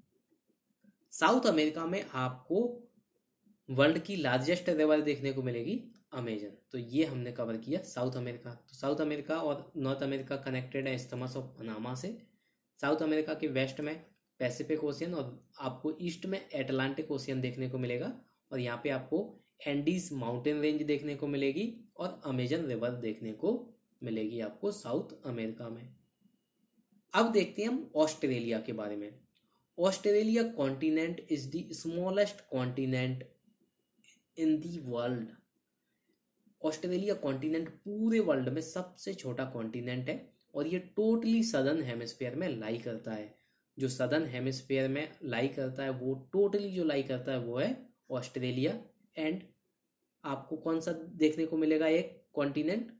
साउथ अमेरिका में आपको वर्ल्ड की लार्जेस्ट रिवर देखने को मिलेगी अमेजन तो ये हमने कवर किया साउथ अमेरिका तो साउथ अमेरिका और नॉर्थ अमेरिका कनेक्टेड है इस्थमस ऑफ पनामा से साउथ अमेरिका के वेस्ट में पैसिफिक ओशियन और आपको ईस्ट में एटलांटिक ओशियन देखने को मिलेगा और यहाँ पे आपको एंडीज माउंटेन रेंज देखने को मिलेगी और अमेजन रिवर देखने को मिलेगी आपको साउथ अमेरिका में अब देखते हैं हम ऑस्ट्रेलिया के बारे में Australia continent is the smallest continent in the world Australia continent पूरे वर्ल्ड में सबसे छोटा कॉन्टिनेंट है और ये टोटली सदर्न हेमिसफेयर में लाई करता है जो सदर्न हेमिसफेयर में लाई करता है वो टोटली जो लाई करता है वो है ऑस्ट्रेलिया एंड आपको कौन सा देखने को मिलेगा एक continent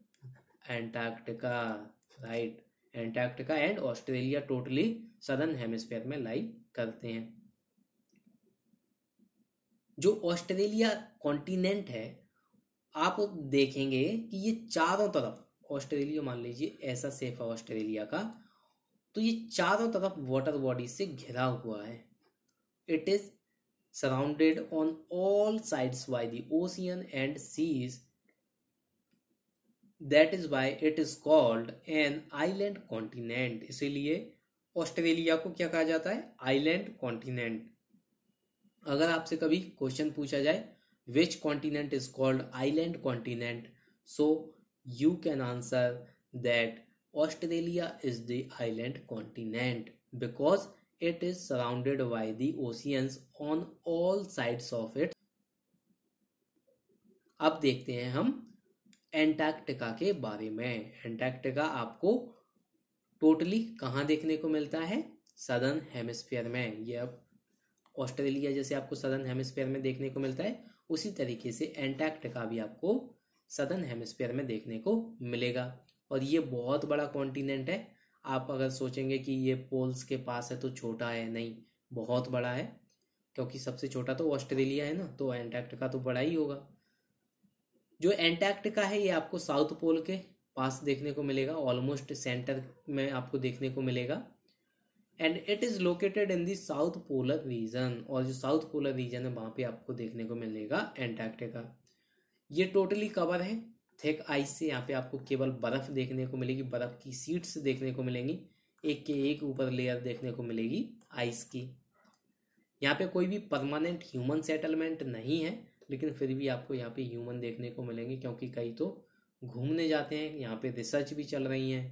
Antarctica right Antarctica and Australia totally southern hemisphere में लाई करते हैं जो ऑस्ट्रेलिया कॉन्टिनेंट है आप देखेंगे कि ये चारों तरफ ऑस्ट्रेलिया मान लीजिए ऐसा सेफ है ऑस्ट्रेलिया का तो ये चारों तरफ वाटर बॉडी से घिरा हुआ है it is surrounded on all sides by the ocean and seas that is by it is called an island continent इसीलिए ऑस्ट्रेलिया को क्या कहा जाता है आइलैंड कॉन्टिनेंट अगर आपसे कभी क्वेश्चन पूछा जाए which continent is called island continent so you can answer that Australia is the island continent because it is surrounded by the oceans on all sides of अब देखते हैं हम एंटार्क्टिका के बारे में एंटार्क्टिका आपको टोटली कहाँ देखने को मिलता है सदर्न हेमिस्फीयर में ये अब ऑस्ट्रेलिया जैसे आपको सदर्न हेमिस्फीयर में देखने को मिलता है उसी तरीके से एंटार्क्टिका भी आपको सदर्न हेमिस्फीयर में देखने को मिलेगा और ये बहुत बड़ा कॉन्टिनेंट है आप अगर सोचेंगे कि ये पोल्स के पास है तो छोटा है नहीं बहुत बड़ा है क्योंकि सबसे छोटा तो ऑस्ट्रेलिया है ना तो एंटार्क्टिका तो बड़ा ही होगा जो एंटार्क्टिका है ये आपको साउथ पोल के पास देखने को मिलेगा ऑलमोस्ट सेंटर में आपको देखने को मिलेगा and it is located in the south polar region और जो साउथ पोलर रीजन है वहाँ पे आपको देखने को मिलेगा एंटार्क्टिका ये टोटली कवर है थिक आइस से यहाँ पे आपको केवल बर्फ़ देखने को मिलेगी बर्फ़ की सीट्स देखने को मिलेंगी एक के एक ऊपर लेयर देखने को मिलेगी आइस की यहाँ पे कोई भी परमानेंट ह्यूमन सेटलमेंट नहीं है लेकिन फिर भी आपको यहाँ पे ह्यूमन देखने को मिलेंगे क्योंकि कई तो घूमने जाते हैं यहाँ पे रिसर्च भी चल रही हैं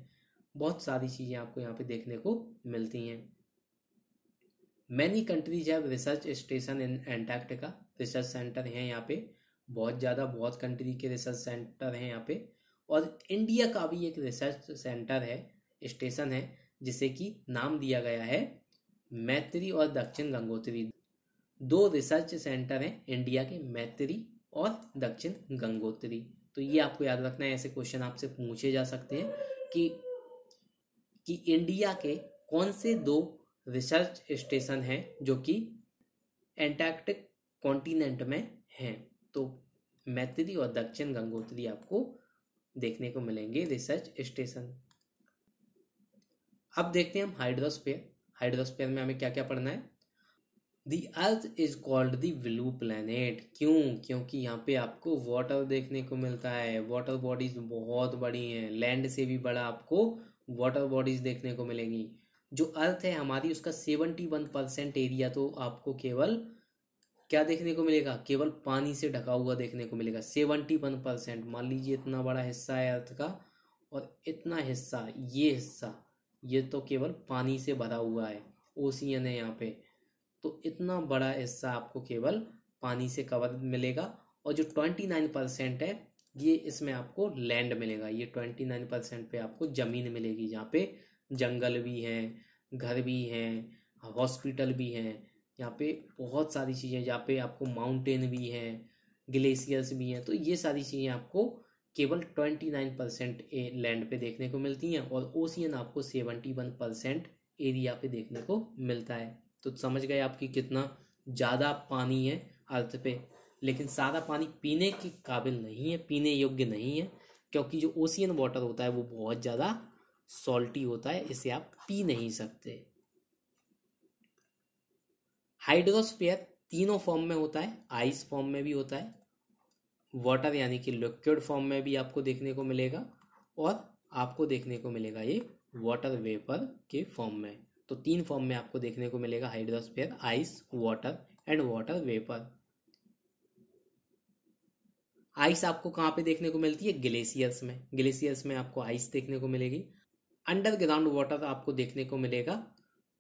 बहुत सारी चीज़ें आपको यहाँ पे देखने को मिलती हैं many countries have research station in Antarctica research centre हैं यहाँ पे बहुत ज़्यादा बहुत कंट्री के रिसर्च सेंटर हैं यहाँ पे और इंडिया का भी एक रिसर्च सेंटर है स्टेशन है जिसे कि नाम दिया गया है मैत्री और दक्षिण गंगोत्री दो रिसर्च सेंटर हैं इंडिया के मैत्री और दक्षिण गंगोत्री तो ये आपको याद रखना है ऐसे क्वेश्चन आपसे पूछे जा सकते हैं कि कि इंडिया के कौन से दो रिसर्च स्टेशन हैं जो कि एंटार्क्टिक कॉन्टिनेंट में हैं तो मैत्री और दक्षिण गंगोत्री आपको देखने को मिलेंगे रिसर्च स्टेशन अब देखते हैं हम हाइड्रोस्फेयर हाइड्रोस्फेयर में हमें क्या क्या पढ़ना है the earth is called the blue planet क्यों क्योंकि यहाँ पे आपको वाटर देखने को मिलता है वाटर बॉडीज बहुत बड़ी हैं लैंड से भी बड़ा आपको वाटर बॉडीज देखने को मिलेंगी जो अर्थ है हमारी उसका सेवेंटी वन परसेंट एरिया तो आपको केवल क्या देखने को मिलेगा केवल पानी से ढका हुआ देखने को मिलेगा सेवेंटी वन परसेंट मान लीजिए इतना बड़ा हिस्सा है अर्थ का और इतना हिस्सा ये हिस्सा ये तो केवल पानी से भरा हुआ है ओसियन है यहाँ पे तो इतना बड़ा हिस्सा आपको केवल पानी से कवर मिलेगा और जो ट्वेंटी नाइन परसेंट है ये इसमें आपको लैंड मिलेगा ये ट्वेंटी नाइन परसेंट पे आपको ज़मीन मिलेगी जहाँ पे जंगल भी हैं घर भी हैं हॉस्पिटल भी हैं यहाँ पे बहुत सारी चीज़ें जहाँ पे आपको माउंटेन भी हैं ग्लेशियर्स भी हैं तो ये सारी चीज़ें आपको केवल ट्वेंटी नाइन परसेंट लैंड पे देखने को मिलती हैं और ओसियन आपको सेवेंटी वन परसेंट एरिया पे देखने को मिलता है तो समझ गए आपकी कितना ज़्यादा पानी है अर्थ पे लेकिन सादा पानी पीने के काबिल नहीं है पीने योग्य नहीं है क्योंकि जो ओशियन वाटर होता है वो बहुत ज़्यादा सॉल्टी होता है इसे आप पी नहीं सकते हाइड्रोस्फेयर तीनों फॉर्म में होता है आइस फॉर्म में भी होता है वाटर यानी कि लिक्विड फॉर्म में भी आपको देखने को मिलेगा और आपको देखने को मिलेगा ये वाटर वेपर के फॉर्म में तो तीन फॉर्म में आपको देखने को मिलेगा hydrosphere ice water and water vapour ice आपको कहाँ पे देखने को मिलती है ग्लेशियर्स में ग्लेशियर्स में आपको आइस देखने को मिलेगी अंडरग्राउंड वाटर आपको देखने को मिलेगा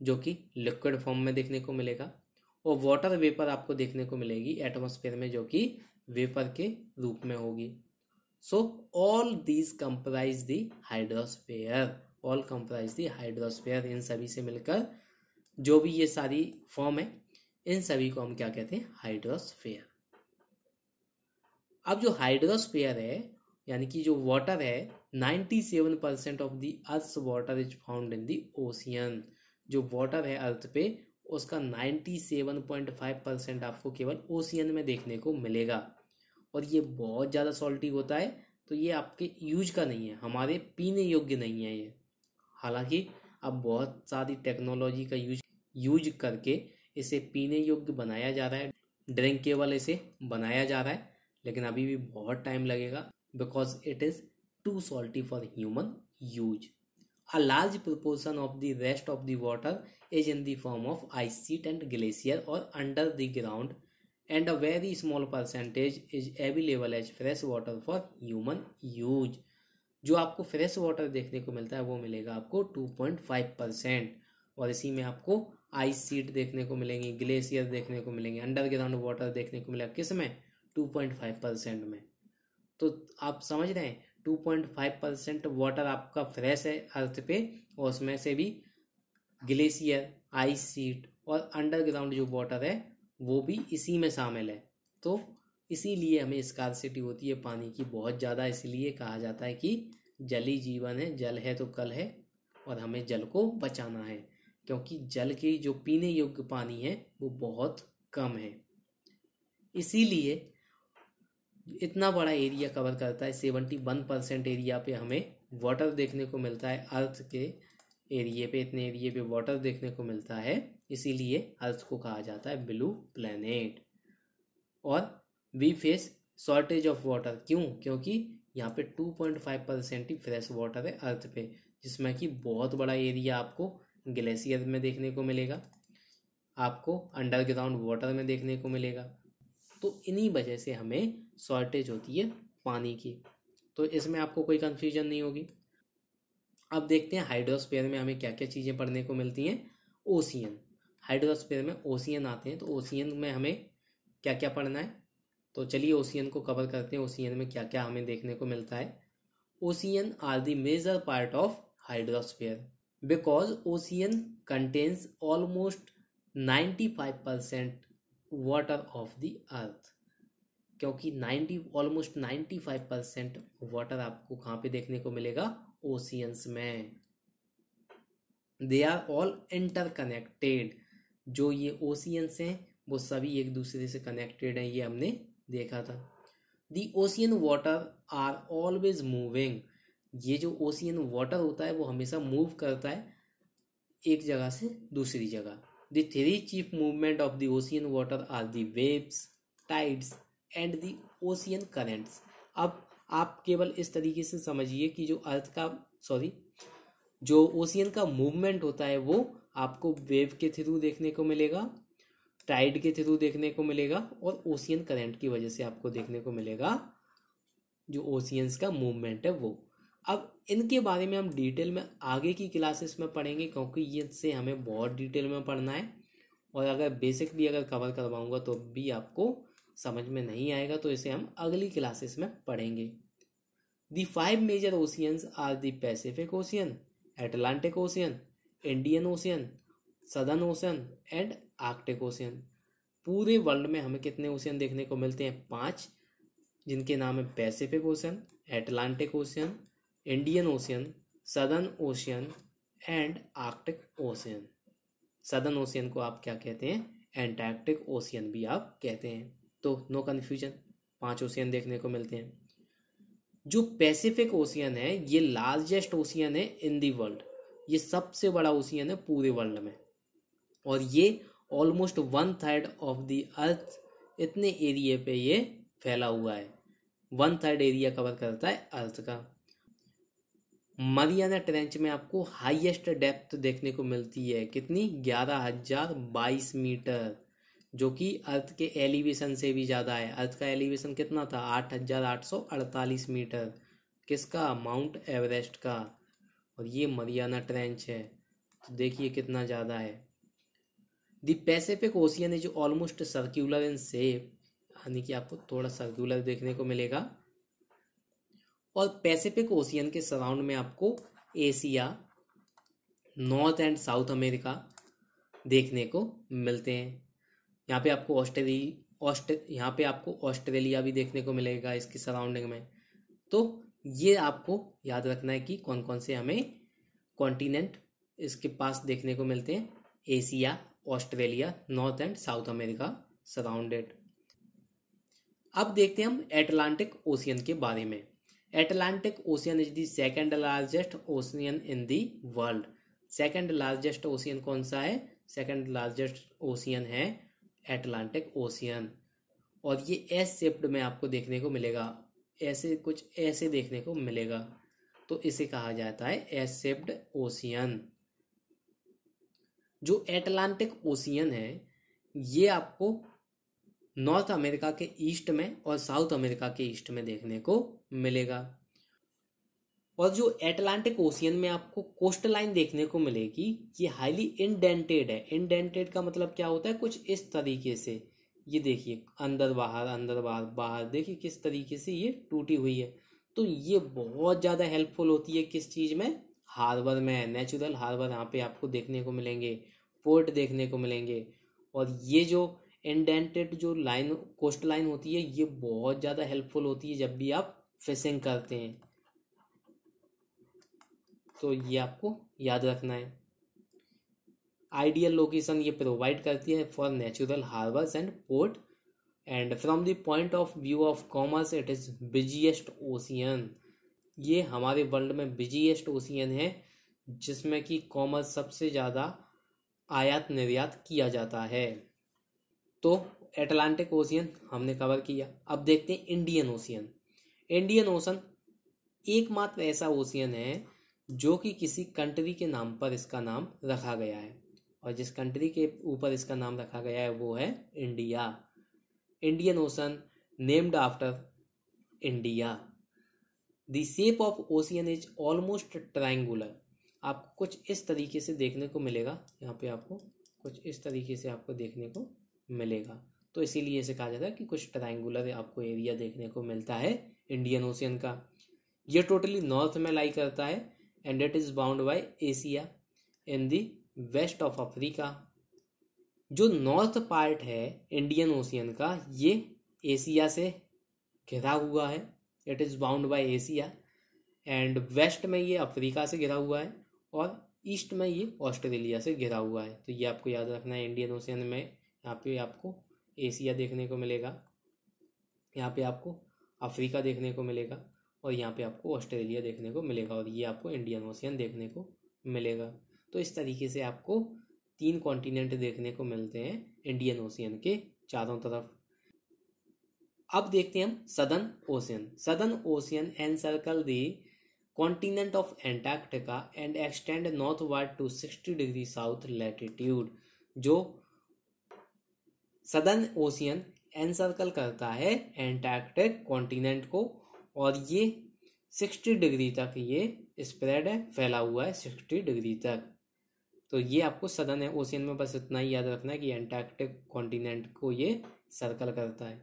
जो कि लिक्विड फॉर्म में देखने को मिलेगा और वाटर वेपर आपको देखने को मिलेगी एटमोस्फेयर में जो कि वेपर के रूप में होगी so all these comprise the hydrosphere all comprise the hydrosphere इन सभी से मिलकर जो भी ये सारी फॉर्म है इन सभी को हम क्या कहते हैं हाइड्रोस्फेयर अब जो हाइड्रोस्फेयर है यानी कि जो वाटर है 97 percent of the earth water is found in the ocean जो वाटर है अर्थ पे उसका 97.5 परसेंट आपको केवल ओशियन में देखने को मिलेगा और ये बहुत ज़्यादा सॉल्टी होता है तो ये आपके यूज का नहीं है हमारे पीने योग्य नहीं है ये हालांकि अब बहुत सारी टेक्नोलॉजी का यूज यूज करके इसे पीने योग्य बनाया जा रहा है ड्रिंकेबल इसे बनाया जा रहा है लेकिन अभी भी बहुत टाइम लगेगा because it is too salty for human use a large proportion of the rest of the water is in the form of ice sheet and glacier or under the ground and a very small percentage is available as fresh water for human use जो आपको fresh water देखने को मिलता है वो मिलेगा आपको to point five percent और इसी में आपको आइस सीट देखने को मिलेंगी ग्लेशियर देखने को मिलेंगे अंडरग्राउंड वाटर देखने को मिलेगा किस में टू पॉइंट फाइव परसेंट में तो आप समझ रहे हैं two point five percent water आपका फ्रेश है अर्थ पे और उसमें से भी ग्लेशियर आइस सीट और अंडरग्राउंड जो वाटर है वो भी इसी में शामिल है तो इसीलिए हमें स्कारसिटी होती है पानी की बहुत ज़्यादा इसलिए कहा जाता है कि जल ही जीवन है जल है तो कल है और हमें जल को बचाना है क्योंकि जल के जो पीने योग्य पानी है वो बहुत कम है इसीलिए इतना बड़ा एरिया कवर करता है सेवेंटी वन परसेंट एरिया पे हमें वाटर देखने को मिलता है अर्थ के एरिए पे इतने एरिए पे वाटर देखने को मिलता है इसीलिए अर्थ को कहा जाता है ब्लू प्लेनेट और we face shortage of water क्यों क्योंकि यहाँ पे टू पॉइंट फाइव परसेंट ही फ्रेश वाटर है अर्थ पे जिसमें कि बहुत बड़ा एरिया आपको ग्लेशियर में देखने को मिलेगा आपको अंडरग्राउंड वाटर में देखने को मिलेगा तो इन्हीं वजह से हमें शॉर्टेज होती है पानी की तो इसमें आपको कोई कन्फ्यूजन नहीं होगी अब देखते हैं हाइड्रोस्पेयर में हमें क्या क्या चीज़ें पढ़ने को मिलती हैं ओसियन हाइड्रोस्फेयर में ओसियन आते हैं तो ओसियन में हमें क्या क्या पढ़ना है तो चलिए ओसियन को कवर करते हैं ओसियन में क्या क्या हमें देखने को मिलता है ocean are the major part of hydrosphere because ocean contains almost 95 percent water of the earth क्योंकि 90 ऑलमोस्ट 95 परसेंट वाटर आपको कहाँ पे देखने को मिलेगा ओशियंस में दे आर ऑल इंटरकनेक्टेड जो ये ओशियंस हैं वो सभी एक दूसरे से कनेक्टेड हैं ये हमने देखा था the ocean water are always moving ये जो ओशियन वाटर होता है वो हमेशा मूव करता है एक जगह से दूसरी जगह the three chief movement of the ocean water are the waves tides and the ocean currents अब आप केवल इस तरीके से समझिए कि जो अर्थ का सॉरी जो ओशियन का मूवमेंट होता है वो आपको वेव के थ्रू देखने को मिलेगा टाइड के थ्रू देखने को मिलेगा और ओशियन करंट की वजह से आपको देखने को मिलेगा जो ओशियंस का मूवमेंट है वो अब इनके बारे में हम डिटेल में आगे की क्लासेस में पढ़ेंगे क्योंकि ये से हमें बहुत डिटेल में पढ़ना है और अगर बेसिक भी अगर कवर करवाऊंगा तो भी आपको समझ में नहीं आएगा तो इसे हम अगली क्लासेस में पढ़ेंगे the five major oceans are the Pacific Ocean Atlantic Ocean Indian Ocean Southern Ocean and Arctic Ocean पूरे वर्ल्ड में हमें कितने ओशियन देखने को मिलते हैं पाँच जिनके नाम है Pacific Ocean Atlantic Ocean Indian Ocean Southern Ocean and Arctic Ocean Southern Ocean को आप क्या कहते हैं एंटार्कटिक ओशियन भी आप कहते हैं तो नो कन्फ्यूजन पांच ओशियन देखने को मिलते हैं जो पैसिफिक ओशियन है ये लार्जेस्ट ओशियन है इन दी वर्ल्ड ये सबसे बड़ा ओशियन है पूरे वर्ल्ड में और ये almost one third of the earth इतने एरिए पे ये फैला हुआ है वन थर्ड एरिया कवर करता है अर्थ का मरियाना ट्रेंच में आपको हाईएस्ट डेप्थ देखने को मिलती है कितनी ग्यारह हजार बाईस मीटर जो कि अर्थ के एलिवेशन से भी ज़्यादा है अर्थ का एलिवेशन कितना था आठ हजार आठ सौ अड़तालीस मीटर किसका माउंट एवरेस्ट का और ये मरियाना ट्रेंच है तो देखिए कितना ज़्यादा है the Pacific Ocean is almost circular in shape यानी कि आपको थोड़ा सर्क्यूलर देखने को मिलेगा और पैसिफिक ओशियन के सराउंड में आपको Asia North and South America देखने को मिलते हैं यहाँ पे आपको ऑस्ट्रेली ऑस्ट यहाँ पे आपको ऑस्ट्रेलिया भी देखने को मिलेगा इसके सराउंडिंग में तो ये आपको याद रखना है कि कौन कौन से हमें कॉन्टिनेंट इसके पास देखने को मिलते हैं Asia Australia North and South America surrounded अब देखते हैं हम एटलांटिक ओशियन के बारे में Atlantic Ocean is the second largest ocean in the world second largest ocean कौन सा है सेकेंड लार्जेस्ट ओशियन है एटलांटिक ओशियन और ये एस शिफ्ट में आपको देखने को मिलेगा ऐसे कुछ ऐसे देखने को मिलेगा तो इसे कहा जाता है एस शिफ्ट ओशियन जो एटलांटिक ओशियन है ये आपको नॉर्थ अमेरिका के ईस्ट में और साउथ अमेरिका के ईस्ट में देखने को मिलेगा और जो एटलांटिक ओशियन में आपको कोस्ट लाइन देखने को मिलेगी ये हाईली इनडेंटेड है इनडेंटेड का मतलब क्या होता है कुछ इस तरीके से ये देखिए अंदर बाहर अंदर बाहर बाहर देखिए किस तरीके से ये टूटी हुई है तो ये बहुत ज़्यादा हेल्पफुल होती है किस चीज़ में हार्बर में नेचुरल हार्बर यहाँ पे आपको देखने को मिलेंगे पोर्ट देखने को मिलेंगे और ये जो इंडेंटेड जो लाइन कोस्ट लाइन होती है ये बहुत ज़्यादा हेल्पफुल होती है जब भी आप फिशिंग करते हैं तो ये आपको याद रखना है आइडियल लोकेशन ये प्रोवाइड करती है for natural harbours and port and from the point of view of commerce it is busiest ocean ये हमारे वर्ल्ड में बिजीएस्ट ओशियन है जिसमें कि कॉमर्स सबसे ज़्यादा आयात निर्यात किया जाता है तो एटलांटिक ओशियन हमने कवर किया अब देखते हैं इंडियन ओशियन इंडियन ओशन एकमात्र ऐसा ओशियन है जो कि किसी कंट्री के नाम पर इसका नाम रखा गया है और जिस कंट्री के ऊपर इसका नाम रखा गया है वो है India Indian Ocean named after India the shape of ocean is almost triangular आपको कुछ इस तरीके से देखने को मिलेगा यहाँ पे आपको कुछ इस तरीके से आपको देखने को मिलेगा तो इसीलिए इसे कहा जाता है कि कुछ ट्राइंगुलर आपको एरिया देखने को मिलता है इंडियन ओशियन का ये टोटली नॉर्थ में लाई करता है and it is bound by Asia in the west of Africa जो नॉर्थ पार्ट है इंडियन ओशियन का ये एशिया से घिरा हुआ है it is bound by Asia and west में ये अफ्रीका से घिरा हुआ है और ईस्ट में ये ऑस्ट्रेलिया से घिरा हुआ है तो ये आपको याद रखना है इंडियन ओशियन में यहाँ पे आपको एशिया देखने को मिलेगा यहाँ पे आपको अफ्रीका देखने को मिलेगा और यहाँ पे आपको ऑस्ट्रेलिया देखने को मिलेगा और ये आपको इंडियन ओशियन देखने को मिलेगा तो इस तरीके से आपको तीन कॉन्टिनेंट देखने को मिलते हैं इंडियन ओशियन के चारों तरफ अब देखते हैं हम Southern Ocean Southern Ocean encircle the continent of Antarctica and extend northward to sixty degree south latitude जो सदन ओशियन एनसर्कल करता है एंटार्क्टिक कॉन्टिनेंट को और ये सिक्सटी डिग्री तक ये स्प्रेड है फैला हुआ है सिक्सटी डिग्री तक तो ये आपको सदन है ओशियन में बस इतना ही याद रखना है कि एंटार्क्टिक कॉन्टिनेंट को ये सर्कल करता है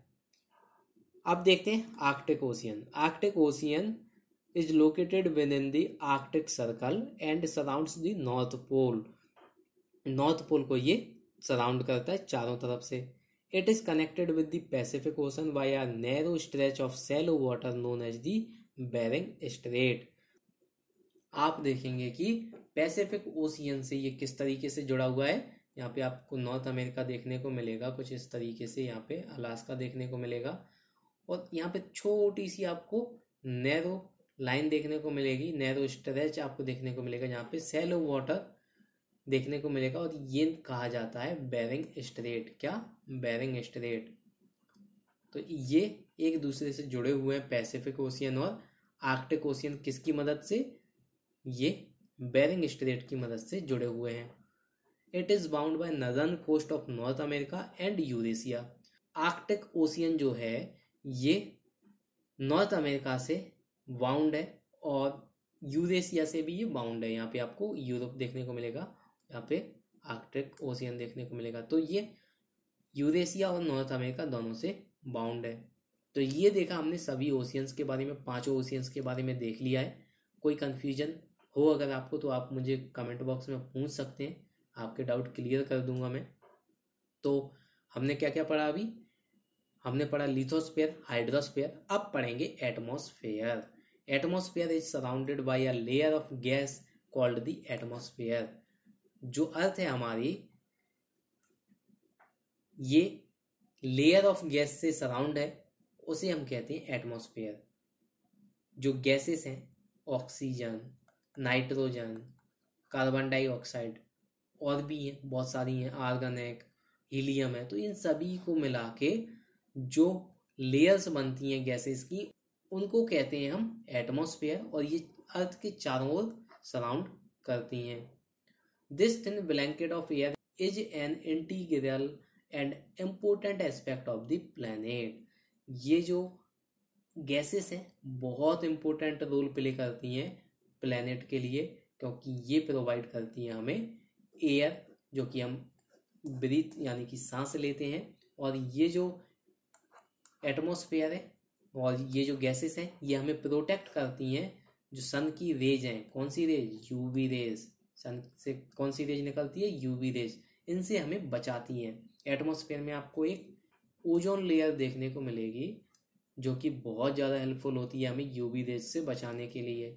अब देखते हैं Arctic Ocean Arctic Ocean is located within the Arctic Circle and surround the North Pole North Pole को ये सराउंड करता है चारों तरफ से it is connected with the Pacific Ocean by a narrow stretch of shallow water known as the Bering Strait आप देखेंगे कि पैसिफिक ओशियन से ये किस तरीके से जुड़ा हुआ है यहाँ पे आपको नॉर्थ अमेरिका देखने को मिलेगा कुछ इस तरीके से यहाँ पे अलास्का देखने को मिलेगा और यहाँ पे छोटी सी आपको नैरो लाइन देखने को मिलेगी नैरो स्ट्रेच आपको देखने को मिलेगा यहाँ पे सेलो वाटर देखने को मिलेगा और ये कहा जाता है बैरिंग स्ट्रेट क्या बैरिंग स्ट्रेट तो ये एक दूसरे से जुड़े हुए हैं पैसिफिक ओशियन और आर्कटिक ओशियन किसकी मदद से ये बैरिंग स्ट्रेट की मदद से जुड़े हुए हैं it is bound by northern coast of North America and Eurasia Arctic Ocean जो है ये नॉर्थ अमेरिका से बाउंड है और यूरेशिया से भी ये बाउंड है यहाँ पे आपको यूरोप देखने को मिलेगा यहाँ पे आर्कटिक ओशियन देखने को मिलेगा तो ये यूरेशिया और नॉर्थ अमेरिका दोनों से बाउंड है तो ये देखा हमने सभी ओशियंस के बारे में पांचों ओशियंस के बारे में देख लिया है कोई कन्फ्यूजन हो अगर आपको तो आप मुझे कमेंट बॉक्स में पूछ सकते हैं आपके डाउट क्लियर कर दूंगा मैं तो हमने क्या क्या पढ़ा अभी हमने पढ़ा लिथोस्फेयर हाइड्रोस्फेयर अब पढ़ेंगे atmosphere atmosphere is surrounded by a layer of gas called the atmosphere जो अर्थ है हमारी ये लेयर ऑफ गैस से सराउंड है उसे हम कहते हैं एटमोस्फेयर जो गैसेस हैं ऑक्सीजन नाइट्रोजन कार्बन डाइऑक्साइड और भी हैं बहुत सारी हैं आर्गन हीलियम है तो इन सभी को मिला के जो लेयर्स बनती हैं गैसेस की उनको कहते हैं हम एटमॉस्फेयर और ये अर्थ के चारों ओर सराउंड करती हैं this thin blanket of air is an integral and important aspect of the planet ये जो गैसेस हैं बहुत इम्पोर्टेंट रोल प्ले करती हैं प्लानट के लिए क्योंकि ये प्रोवाइड करती हैं हमें एयर जो कि हम ब्रीथ यानी कि सांस लेते हैं और ये जो एटमोसफेयर है और ये जो गैसेस हैं ये हमें प्रोटेक्ट करती हैं जो सन की रेज हैं कौन सी रेज यूवी रेज सन से कौन सी रेज निकलती है यूवी रेज इनसे हमें बचाती हैं एटमोसफेयर में आपको एक ओजोन लेयर देखने को मिलेगी जो कि बहुत ज़्यादा हेल्पफुल होती है हमें यूवी रेज से बचाने के लिए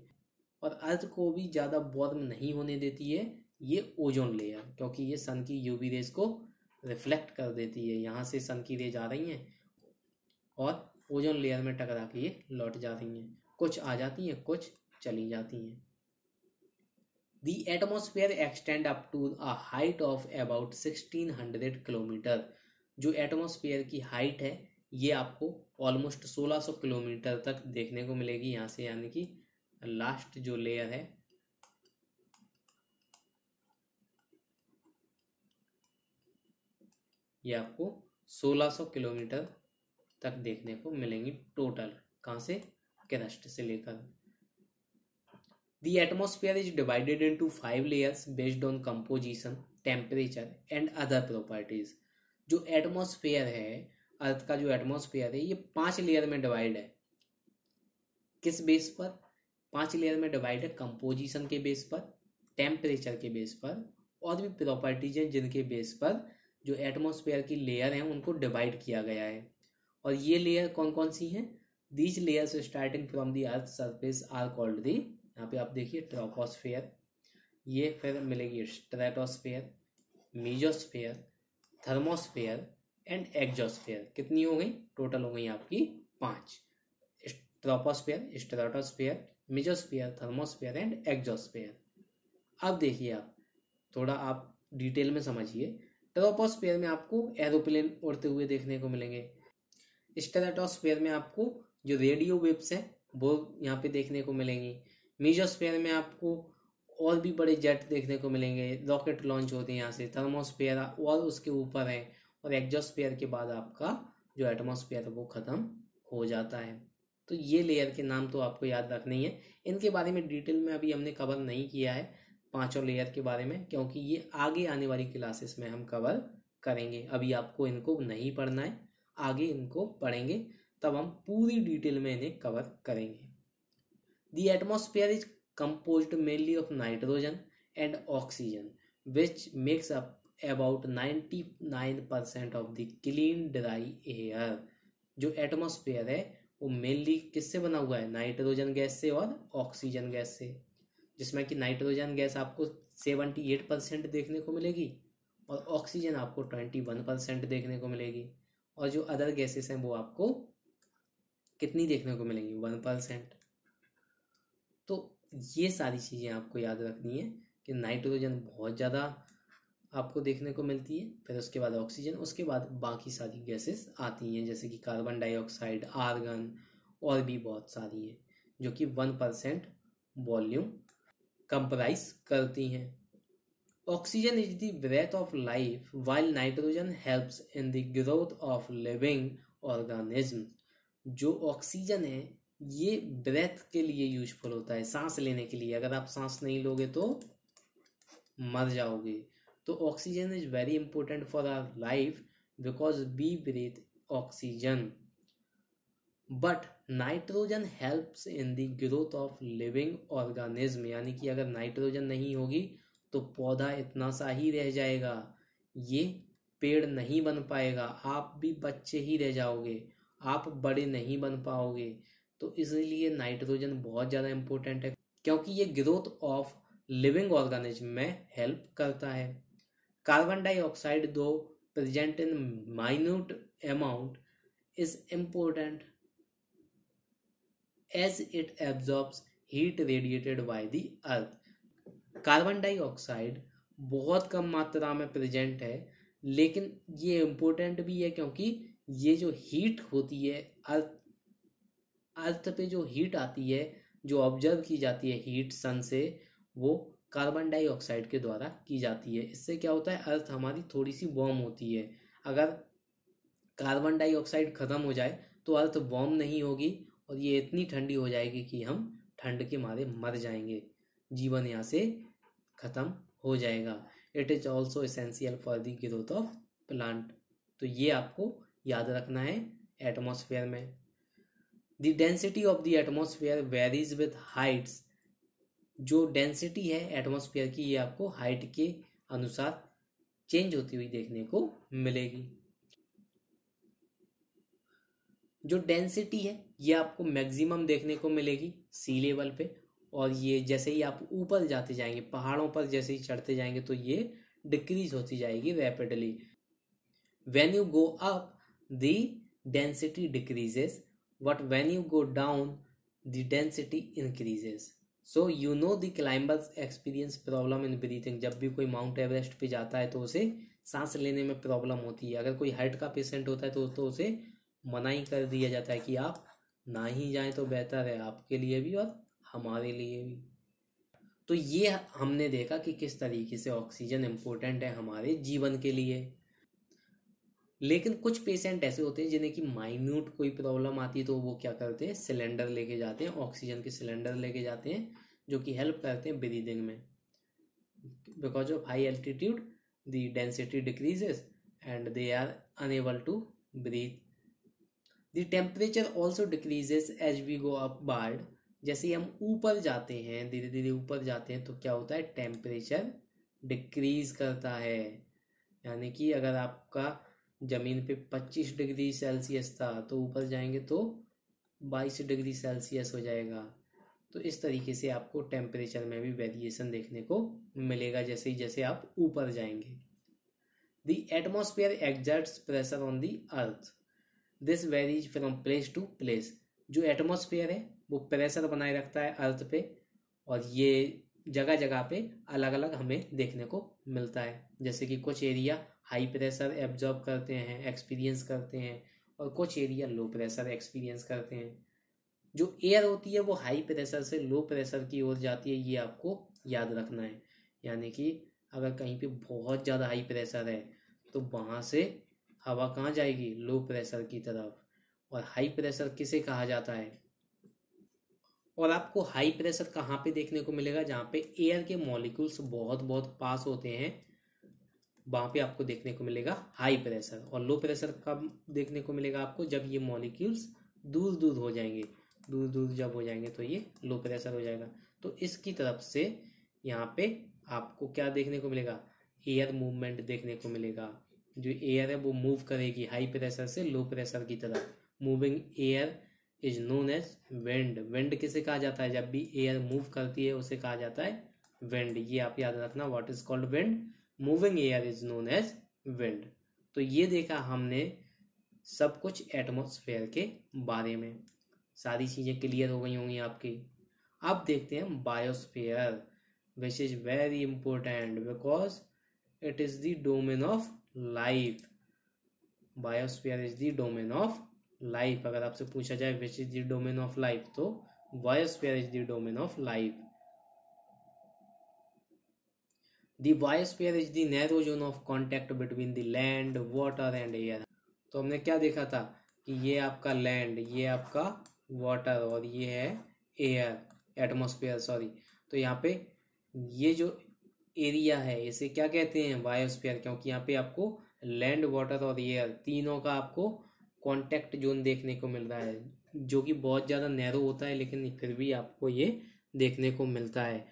और अर्थ को भी ज़्यादा बॉर्म नहीं होने देती है ये ओजोन लेयर क्योंकि ये सन की यूवी रेज को रिफ्लेक्ट कर देती है यहाँ से सन की रेज आ रही हैं और ओजोन लेयर में टकरा के ये लौट जाती हैं कुछ आ जाती हैं कुछ चली जाती हैं The atmosphere extend up to a height of about 1600 kilometre जो एटमोसफेयर की हाइट है ये आपको ऑलमोस्ट 1600 किलोमीटर तक देखने को मिलेगी यहाँ से यानी कि लास्ट जो लेयर है ये आपको 1600 किलोमीटर तक देखने को मिलेंगी टोटल कहाँ से क्रस्ट से लेकर atmosphere is divided into five layers based on composition temperature and other properties जो एटमोसफेयर है अर्थ का जो एटमोसफेयर है ये पांच लेयर में डिवाइड है किस बेस पर पांच लेयर में डिवाइड है कंपोजिशन के बेस पर टेम्परेचर के बेस पर और भी प्रॉपर्टीज हैं जिनके बेस पर जो एटमोसफेयर की लेयर हैं उनको डिवाइड किया गया है और ये लेयर कौन कौन सी हैं these layers starting from the earth surface are called the यहाँ पे आप देखिए ट्रोपोस्फेयर ये फिर मिलेगी stratosphere mesosphere thermosphere and exosphere कितनी हो गई टोटल हो गई आपकी पाँच troposphere stratosphere mesosphere thermosphere and exosphere अब देखिए आप थोड़ा आप डिटेल में समझिए ट्रोपोस्फेयर में आपको एरोप्लेन उड़ते हुए देखने को मिलेंगे स्टेटोस्फेयर में आपको जो रेडियो वेव्स हैं वो यहाँ पे देखने को मिलेंगी मीजोस्फेयर में आपको और भी बड़े जेट देखने को मिलेंगे रॉकेट लॉन्च होते हैं यहाँ से थर्मोस्फेयर और उसके ऊपर है और एग्जोस्फेयर के बाद आपका जो एटमोसफेयर है वो ख़त्म हो जाता है तो ये लेयर के नाम तो आपको याद रखने ही है इनके बारे में डिटेल में अभी हमने कवर नहीं किया है पांचों लेयर के बारे में क्योंकि ये आगे आने वाली क्लासेस में हम कवर करेंगे अभी आपको इनको नहीं पढ़ना है आगे इनको पढ़ेंगे तब हम पूरी डिटेल में इन्हें कवर करेंगे the atmosphere is composed mainly of nitrogen and oxygen which makes up about ninety nine percent of the clean dry air जो एटमोसफेयर है वो मेनली किससे बना हुआ है नाइट्रोजन गैस से और ऑक्सीजन गैस से जिसमें कि नाइट्रोजन गैस आपको सेवेंटी एट परसेंट देखने को मिलेगी और ऑक्सीजन आपको ट्वेंटी वन परसेंट देखने को मिलेगी और जो अदर गैसेस हैं वो आपको कितनी देखने को मिलेंगी वन परसेंट तो ये सारी चीज़ें आपको याद रखनी है कि नाइट्रोजन बहुत ज़्यादा आपको देखने को मिलती है फिर उसके बाद ऑक्सीजन उसके बाद बाकी सारी गैसेस आती हैं जैसे कि कार्बन डाइऑक्साइड आर्गन और भी बहुत सारी हैं जो कि वन परसेंट वॉल्यूम कंप्राइज करती हैं oxygen is the breath of life while nitrogen helps in the growth of living organism जो ऑक्सीजन है ये ब्रेथ के लिए यूजफुल होता है सांस लेने के लिए अगर आप सांस नहीं लोगे तो मर जाओगे तो oxygen is very important for our life because we breathe oxygen but nitrogen helps in the growth of living organism यानी कि अगर नाइट्रोजन नहीं होगी तो पौधा इतना सा ही रह जाएगा ये पेड़ नहीं बन पाएगा आप भी बच्चे ही रह जाओगे आप बड़े नहीं बन पाओगे तो इसलिए नाइट्रोजन बहुत ज़्यादा इम्पोर्टेंट है क्योंकि ये ग्रोथ ऑफ लिविंग ऑर्गेनिज्म में हेल्प करता है कार्बन डाइऑक्साइड दो present in minute amount is important as it absorbs heat radiated by the earth carbon dioxide बहुत कम मात्रा में प्रेजेंट है लेकिन ये इम्पोर्टेंट भी है क्योंकि ये जो हीट होती है अर्थ अर्थ पे जो हीट आती है जो ऑब्जर्व की जाती है हीट सन से वो कार्बन डाइऑक्साइड के द्वारा की जाती है इससे क्या होता है अर्थ हमारी थोड़ी सी वॉर्म होती है अगर कार्बन डाइऑक्साइड ख़त्म हो जाए तो अर्थ वॉर्म नहीं होगी और ये इतनी ठंडी हो जाएगी कि हम ठंड के मारे मर जाएंगे जीवन यहाँ से ख़त्म हो जाएगा it is also essential for the growth of plant तो ये आपको याद रखना है एटमोसफेयर में the density of the atmosphere varies with heights जो डेंसिटी है एटमोसफेयर की ये आपको हाइट के अनुसार चेंज होती हुई देखने को मिलेगी जो डेंसिटी है ये आपको मैक्सिमम देखने को मिलेगी सी लेवल पे और ये जैसे ही आप ऊपर जाते जाएंगे पहाड़ों पर जैसे ही चढ़ते जाएंगे तो ये डिक्रीज होती जाएगी rapidly when you go up the density decreases but when you go down the density increases so you know the climbers experience problem in breathing जब भी कोई माउंट एवरेस्ट पे जाता है तो उसे सांस लेने में प्रॉब्लम होती है अगर कोई हाइट का पेशेंट होता है तो, तो उसे मना ही कर दिया जाता है कि आप ना ही जाएं तो बेहतर है आपके लिए भी और हमारे लिए भी तो ये हमने देखा कि किस तरीके से ऑक्सीजन इम्पोर्टेंट है हमारे जीवन के लिए लेकिन कुछ पेशेंट ऐसे होते हैं जिन्हें कि माइन्यूट कोई प्रॉब्लम आती है तो वो क्या करते हैं सिलेंडर लेके जाते हैं ऑक्सीजन के सिलेंडर लेके जाते हैं जो कि हेल्प करते हैं ब्रीदिंग में because of high altitude the density decreases and they are unable to breathe the temperature also decreases as we go upward जैसे ही हम ऊपर जाते हैं धीरे धीरे ऊपर जाते हैं तो क्या होता है टेम्परेचर डिक्रीज करता है यानी कि अगर आपका ज़मीन पे 25 डिग्री सेल्सियस था तो ऊपर जाएंगे तो 22 डिग्री सेल्सियस हो जाएगा तो इस तरीके से आपको टेम्परेचर में भी वेरिएशन देखने को मिलेगा जैसे ही जैसे आप ऊपर जाएंगे the atmosphere exerts pressure on the earth this varies from place to place जो एटमोसफियर है वो प्रेशर बनाए रखता है अर्थ पे और ये जगह जगह पे अलग अलग हमें देखने को मिलता है जैसे कि कुछ एरिया हाई प्रेशर एब्जॉर्ब करते हैं एक्सपीरियंस करते हैं और कुछ एरिया लो प्रेशर एक्सपीरियंस करते हैं जो एयर होती है वो हाई प्रेशर से लो प्रेशर की ओर जाती है ये आपको याद रखना है यानी कि अगर कहीं पे बहुत ज़्यादा हाई प्रेशर है तो वहाँ से हवा कहाँ जाएगी लो प्रेशर की तरफ और हाई प्रेशर किसे कहा जाता है और आपको हाई प्रेशर कहाँ पे देखने को मिलेगा जहाँ पे एयर के मॉलिक्यूल्स बहुत बहुत पास होते हैं वहाँ पे आपको देखने को मिलेगा हाई प्रेशर और लो प्रेशर कब देखने को मिलेगा आपको जब ये मॉलिक्यूल्स दूर दूर हो जाएंगे दूर दूर जब हो जाएंगे तो ये लो प्रेशर हो जाएगा तो इसकी तरफ से यहाँ पे आपको क्या देखने को मिलेगा एयर मूवमेंट देखने को मिलेगा जो एयर है वो मूव करेगी हाई प्रेशर से लो प्रेशर की तरफ moving air is known as wind wind किसे कहा जाता है जब भी एयर मूव करती है उसे कहा जाता है वेंड ये आप याद रखना what is called wind moving air is known as wind तो ये देखा हमने सब कुछ एटमोसफेयर के बारे में सारी चीज़ें क्लियर हो गई होंगी आपकी अब देखते हैं biosphere which is very important because it is the domain of life biosphere is the domain of life अगर आपसे पूछा जाए which is the domain of life तो biosphere is the domain of life the biosphere is the narrow zone of contact between the land water and air तो हमने क्या देखा था कि ये आपका लैंड ये आपका वाटर और ये है एयर एटमोस्फेयर सॉरी तो यहाँ पे ये जो एरिया है इसे क्या कहते हैं वायोस्फेयर क्योंकि यहाँ पे आपको लैंड वाटर और एयर तीनों का आपको कॉन्टैक्ट जोन देखने को मिल रहा है जो कि बहुत ज़्यादा नैरो होता है लेकिन फिर भी आपको ये देखने को मिलता है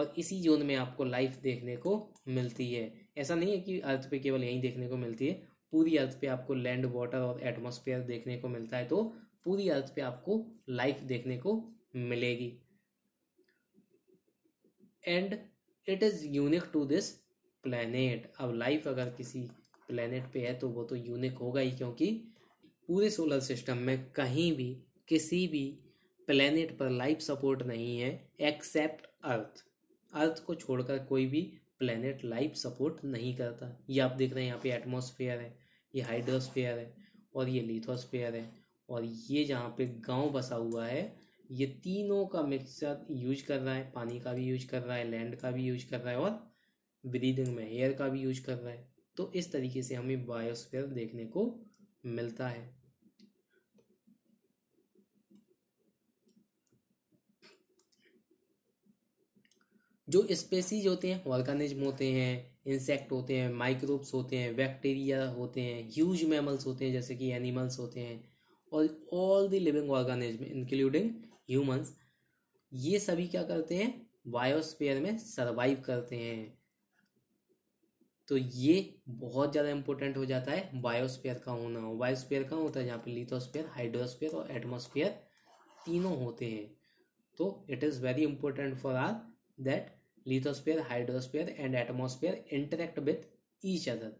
और इसी जोन में आपको लाइफ देखने को मिलती है ऐसा नहीं है कि अर्थ पे केवल यहीं देखने को मिलती है पूरी अर्थ पे आपको लैंड वाटर और एटमॉस्फेयर देखने को मिलता है तो पूरी अर्थ पे आपको लाइफ देखने को मिलेगी and it is unique to this planet अब लाइफ अगर किसी प्लेनेट पे है तो वो तो यूनिक होगा ही क्योंकि पूरे सोलर सिस्टम में कहीं भी किसी भी प्लेनेट पर लाइफ सपोर्ट नहीं है एक्सेप्ट अर्थ अर्थ को छोड़कर कोई भी प्लेनेट लाइफ सपोर्ट नहीं करता ये आप देख रहे हैं यहाँ पे एटमॉस्फेयर है ये हाइड्रोस्फेयर है और ये लिथोस्फेयर है और ये जहाँ पे गांव बसा हुआ है ये तीनों का मिक्सचर यूज कर रहा है पानी का भी यूज कर रहा है लैंड का भी यूज कर रहा है और ब्रीदिंग में एयर का भी यूज कर रहा है तो इस तरीके से हमें बायोस्फेयर देखने को मिलता है जो स्पेसीज होते हैं ऑर्गेनिज्म होते हैं इंसेक्ट होते हैं माइक्रोब्स होते हैं बैक्टीरिया होते हैं ह्यूज मैमल्स होते हैं जैसे कि एनिमल्स होते हैं और all the living organism including humans ये सभी क्या करते हैं बायोस्फीयर में सरवाइव करते हैं तो ये बहुत ज़्यादा इंपॉर्टेंट हो जाता है बायोस्फीयर का होना बायोस्फीयर का होता है जहाँ पे लिथोस्फीयर हाइड्रोस्फीयर और एटमोस्फीयर तीनों होते हैं तो it is very important for our that lithosphere, hydrosphere and atmosphere interact with each other.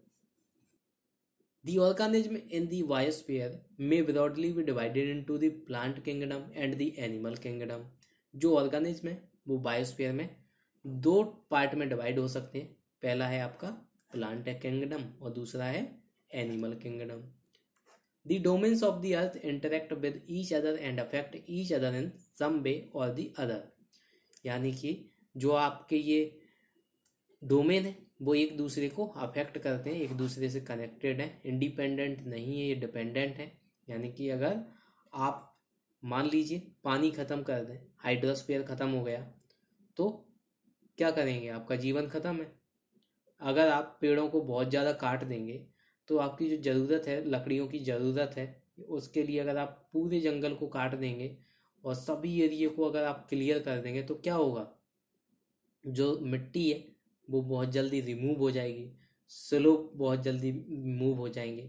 The organism in the biosphere may broadly be divided into the plant kingdom and the animal kingdom. जो organism है वो biosphere में दो part में divide हो सकते हैं पहला है आपका प्लांट किंगडम और दूसरा है animal kingdom the domains of the earth interact with each other and affect each other in some way और दी अदर यानी कि जो आपके ये डोमेन है वो एक दूसरे को अफेक्ट करते हैं एक दूसरे से कनेक्टेड हैं इंडिपेंडेंट नहीं है ये डिपेंडेंट है यानी कि अगर आप मान लीजिए पानी ख़त्म कर दें हाइड्रोस्फेयर ख़त्म हो गया तो क्या करेंगे आपका जीवन ख़त्म है अगर आप पेड़ों को बहुत ज़्यादा काट देंगे तो आपकी जो ज़रूरत है लकड़ियों की ज़रूरत है उसके लिए अगर आप पूरे जंगल को काट देंगे और सभी एरिए को अगर आप क्लियर कर देंगे तो क्या होगा जो मिट्टी है वो बहुत जल्दी रिमूव हो जाएगी स्लोप बहुत जल्दी मूव हो जाएंगे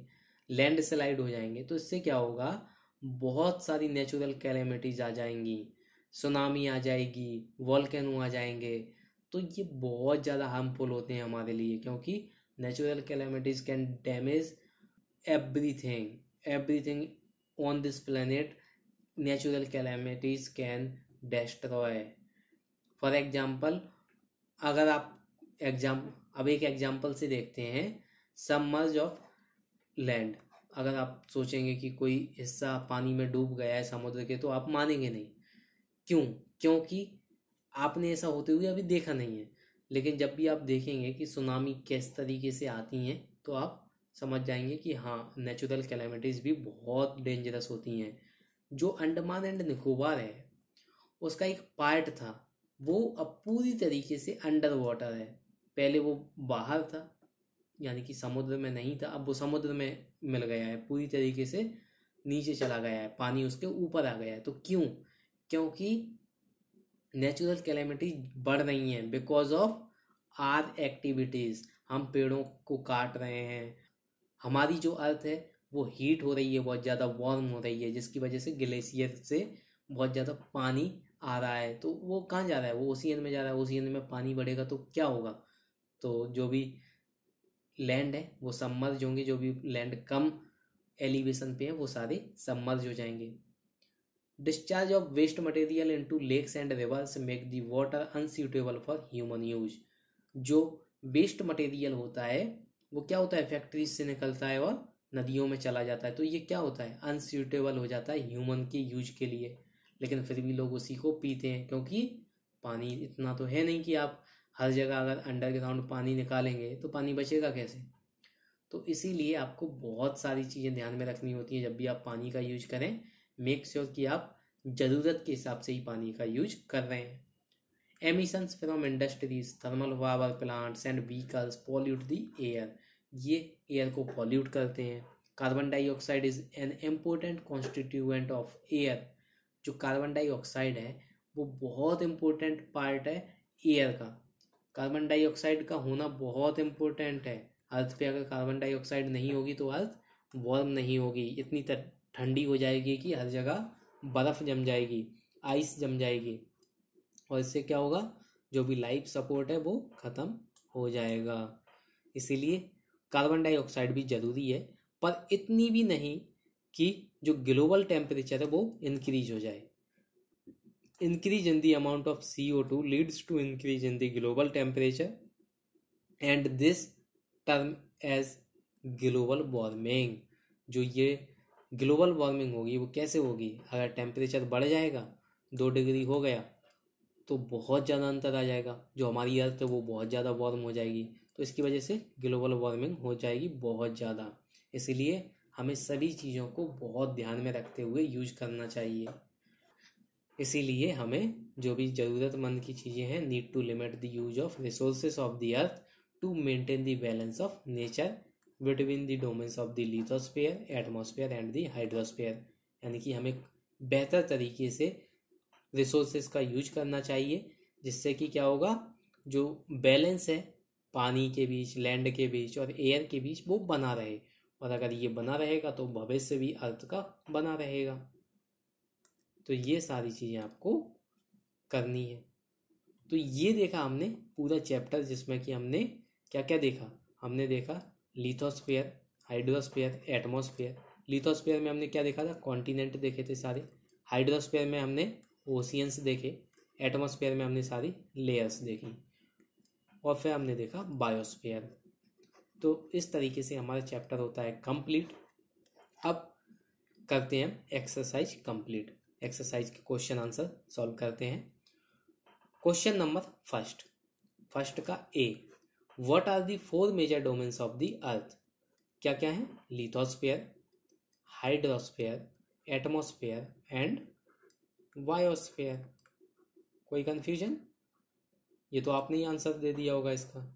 लैंड स्लाइड हो जाएंगे तो इससे क्या होगा बहुत सारी नेचुरल कैलेमिटीज आ जाएंगी सुनामी आ जाएगी वॉलकैनो आ जाएंगे तो ये बहुत ज़्यादा हार्मफुल होते हैं हमारे लिए क्योंकि natural calamities can damage everything everything on this planet natural calamities can destroy for example अगर आप एग्जाम अब एक एग्जाम्पल से देखते हैं सम मर्ज ऑफ लैंड अगर आप सोचेंगे कि कोई हिस्सा पानी में डूब गया है समुद्र के तो आप मानेंगे नहीं क्यों क्योंकि आपने ऐसा होते हुए अभी देखा नहीं है लेकिन जब भी आप देखेंगे कि सुनामी किस तरीके से आती हैं तो आप समझ जाएंगे कि हाँ नेचुरल कैलामिटीज़ भी बहुत डेंजरस होती हैं जो अंडमान एंड निकोबार है उसका एक पार्ट था वो अब पूरी तरीके से अंडर वाटर है पहले वो बाहर था यानी कि समुद्र में नहीं था अब वो समुद्र में मिल गया है पूरी तरीके से नीचे चला गया है पानी उसके ऊपर आ गया है तो क्यों क्योंकि नेचुरल कैलेमिटी बढ़ रही हैं बिकॉज ऑफ आर एक्टिविटीज़ हम पेड़ों को काट रहे हैं हमारी जो अर्थ है वो हीट हो रही है बहुत ज़्यादा वार्म हो रही है जिसकी वजह से ग्लेशियर से बहुत ज़्यादा पानी आ रहा है तो वो कहाँ जा रहा है वो ओसियन में जा रहा है ओसियन में पानी बढ़ेगा तो क्या होगा तो जो भी लैंड है वो सबमर्ज होंगे जो भी लैंड कम एलिवेशन पे है वो सारे सबमर्ज हो जाएंगे discharge of waste material into lakes and rivers make the water unsuitable for human use जो वेस्ट मटेरियल होता है वो क्या होता है फैक्ट्री से निकलता है और नदियों में चला जाता है तो ये क्या होता है अनसुटेबल हो जाता है ह्यूमन के यूज के लिए लेकिन फिर भी लोग उसी को पीते हैं क्योंकि पानी इतना तो है नहीं कि आप हर जगह अगर अंडरग्राउंड पानी निकालेंगे तो पानी बचेगा कैसे तो इसीलिए आपको बहुत सारी चीज़ें ध्यान में रखनी होती हैं जब भी आप पानी का यूज करें मेक श्योर sure कि आप ज़रूरत के हिसाब से ही पानी का यूज कर रहे हैं emissions from industries thermal power plants and vehicles pollute the air ये एयर को पॉल्यूट करते हैं carbon dioxide is an important constituent of air जो कार्बन डाइऑक्साइड है वो बहुत इम्पोर्टेंट पार्ट है एयर का कार्बन डाइऑक्साइड का होना बहुत इम्पोर्टेंट है अर्थ पे अगर कार्बन डाइऑक्साइड नहीं होगी तो अर्थ वार्म नहीं होगी इतनी ठंडी हो जाएगी कि हर जगह बर्फ़ जम जाएगी आइस जम जाएगी और इससे क्या होगा जो भी लाइफ सपोर्ट है वो ख़त्म हो जाएगा इसीलिए कार्बन डाइऑक्साइड भी ज़रूरी है पर इतनी भी नहीं कि जो ग्लोबल टेम्परेचर है वो इंक्रीज हो जाए increase in the amount of C O two leads to increase in the global temperature and this term as global warming जो ये ग्लोबल वार्मिंग होगी वो कैसे होगी अगर टेम्परेचर बढ़ जाएगा दो डिग्री हो गया तो बहुत ज़्यादा अंतर आ जाएगा जो हमारी अर्थ है वो बहुत ज़्यादा वार्म हो जाएगी तो इसकी वजह से ग्लोबल वार्मिंग हो जाएगी बहुत ज़्यादा इसलिए हमें सभी चीज़ों को बहुत ध्यान में रखते हुए यूज करना चाहिए इसीलिए हमें जो भी ज़रूरतमंद की चीज़ें हैं need to limit the use of resources of the earth to maintain the balance of nature between the domains of the lithosphere atmosphere and the hydrosphere यानी कि हमें बेहतर तरीके से रिसोर्सेज का यूज करना चाहिए जिससे कि क्या होगा जो बैलेंस है पानी के बीच लैंड के बीच और एयर के बीच वो बना रहे और अगर ये बना रहेगा तो भविष्य भी अर्थ का बना रहेगा तो ये सारी चीज़ें आपको करनी है तो ये देखा हमने पूरा चैप्टर जिसमें कि हमने क्या क्या देखा हमने देखा लिथोस्फेयर हाइड्रोस्फेयर एटमोस्फेयर लिथोस्फेयर में हमने क्या देखा था कॉन्टिनेंट देखे थे सारे हाइड्रोस्फेयर में हमने ओशियंस देखे एटमोस्फेयर में हमने सारी लेयर्स देखी और फिर हमने देखा बायोस्फेयर तो इस तरीके से हमारा चैप्टर होता है कंप्लीट अब करते हैं एक्सरसाइज कंप्लीट एक्सरसाइज के क्वेश्चन आंसर सॉल्व करते हैं क्वेश्चन नंबर फर्स्ट फर्स्ट का A what are the four major domains of the earth क्या क्या है lithosphere hydrosphere atmosphere and biosphere कोई कन्फ्यूजन ये तो आपने ही आंसर दे दिया होगा इसका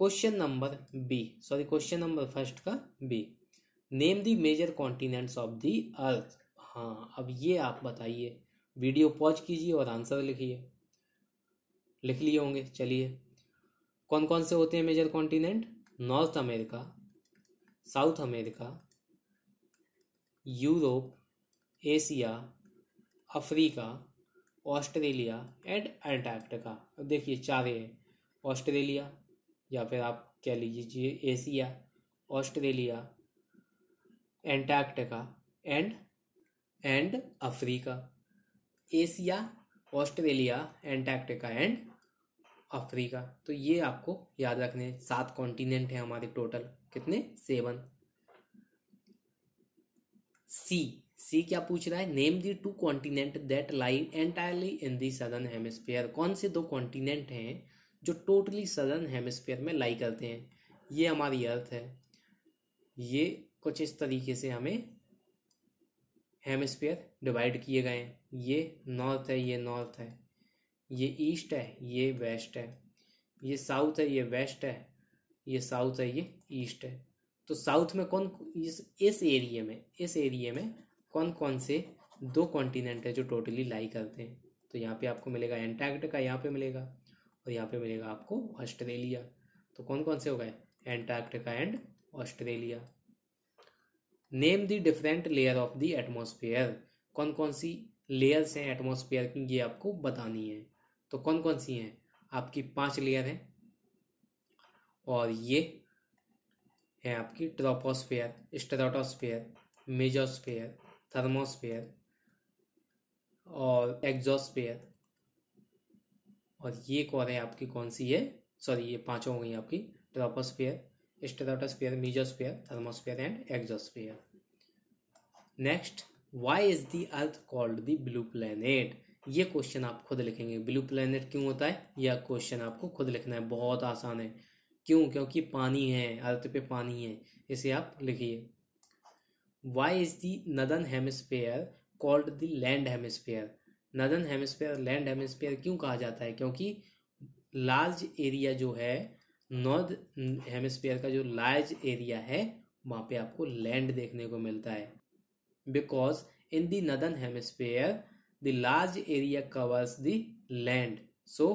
question number B sorry question number first का B name the major continents of the earth हाँ अब ये आप बताइए वीडियो पॉज कीजिए और आंसर लिखिए लिख लिए होंगे चलिए कौन कौन से होते हैं major continent North America South America Europe Asia Africa Australia and Antarctica अब देखिए चार हैं ऑस्ट्रेलिया या फिर आप कह लीजिए Asia Australia Antarctica and and Africa Asia Australia Antarctica and Africa तो ये आपको याद रखने सात कॉन्टिनेंट हैं हमारे टोटल कितने सेवन सी सी क्या पूछ रहा है name the two continent that lie entirely in the southern hemisphere कौन से दो कॉन्टिनेंट हैं जो टोटली सदर्न हेमिस्फीयर में लाई करते हैं ये हमारी अर्थ है ये कुछ इस तरीके से हमें हेमिस्फीयर डिवाइड किए गए हैं ये नॉर्थ है ये नॉर्थ है ये ईस्ट है ये वेस्ट है ये साउथ है ये वेस्ट है ये साउथ है ये ईस्ट है तो साउथ में कौन इस इस एरिया में इस एरिया में कौन कौन से दो कॉन्टिनेंट है जो टोटली लाई करते हैं तो यहाँ पे आपको मिलेगा एंटार्क्टिका यहाँ पे मिलेगा तो यहाँ पे मिलेगा आपको ऑस्ट्रेलिया तो कौन कौन से हो गए Antarctica and Australia name the different layer of the atmosphere कौन कौन सी लेयर्स हैं एटमोसफियर की ये आपको बतानी है तो कौन कौन सी हैं आपकी पांच लेयर हैं और ये है आपकी ट्रोपोस्फेयर स्टेटोस्फेयर मेजोस्फेयर थर्मोस्फेयर और एग्जोस्फेयर और ये कॉर है आपकी कौन सी है सॉरी ये पांचों हो गई आपकी troposphere stratosphere mesosphere thermosphere and exosphere next why is the earth called the blue planet ये क्वेश्चन आप खुद लिखेंगे ब्लू प्लेनेट क्यों होता है यह क्वेश्चन आपको खुद लिखना है बहुत आसान है क्यों क्योंकि पानी है अर्थ पे पानी है इसे आप लिखिए why is the northern hemisphere called the land hemisphere northern hemisphere land hemisphere क्यों कहा जाता है क्योंकि लार्ज एरिया जो है नॉर्थ हेमस्फेयर का जो लार्ज एरिया है वहाँ पे आपको लैंड देखने को मिलता है because in the northern hemisphere the large area covers the land so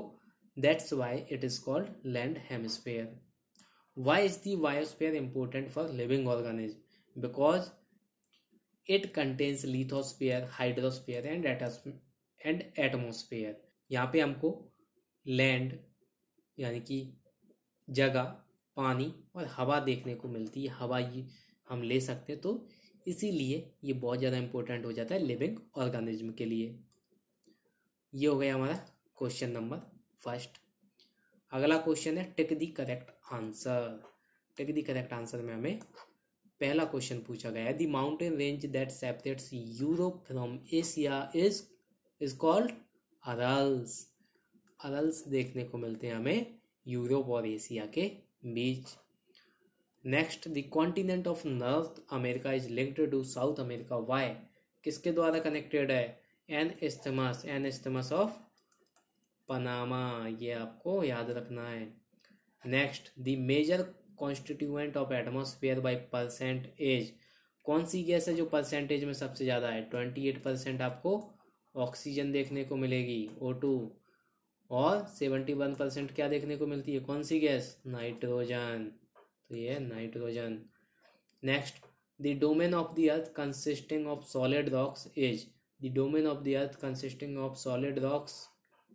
that's why it is called land hemisphere why is the biosphere important for living organism because it contains lithosphere hydrosphere and and atmosphere यहाँ पे हमको land यानी कि जगह पानी और हवा देखने को मिलती है हवा ये हम ले सकते हैं तो इसीलिए ये बहुत ज़्यादा इम्पोर्टेंट हो जाता है लिविंग ऑर्गेनिज्म के लिए ये हो गया हमारा क्वेश्चन नंबर फर्स्ट अगला क्वेश्चन है tick the correct answer tick the correct answer में हमें पहला क्वेश्चन पूछा गया है the mountain range that separates Europe from Asia is is called Urals Urals देखने को मिलते हैं हमें यूरोप और एशिया के बीच next the continent of North America is linked to South America by किसके द्वारा कनेक्टेड है an isthmus an isthmus of Panama ये आपको याद रखना है next the major constituent of atmosphere by percentage कौन सी गैस है जो परसेंटेज में सबसे ज़्यादा है ट्वेंटी एट परसेंट आपको ऑक्सीजन देखने को मिलेगी ओ टू और सेवेंटी वन परसेंट क्या देखने को मिलती है कौन सी गैस नाइट्रोजन तो ये nitrogen next the domain of the earth consisting of solid rocks is the domain of the earth consisting of solid rocks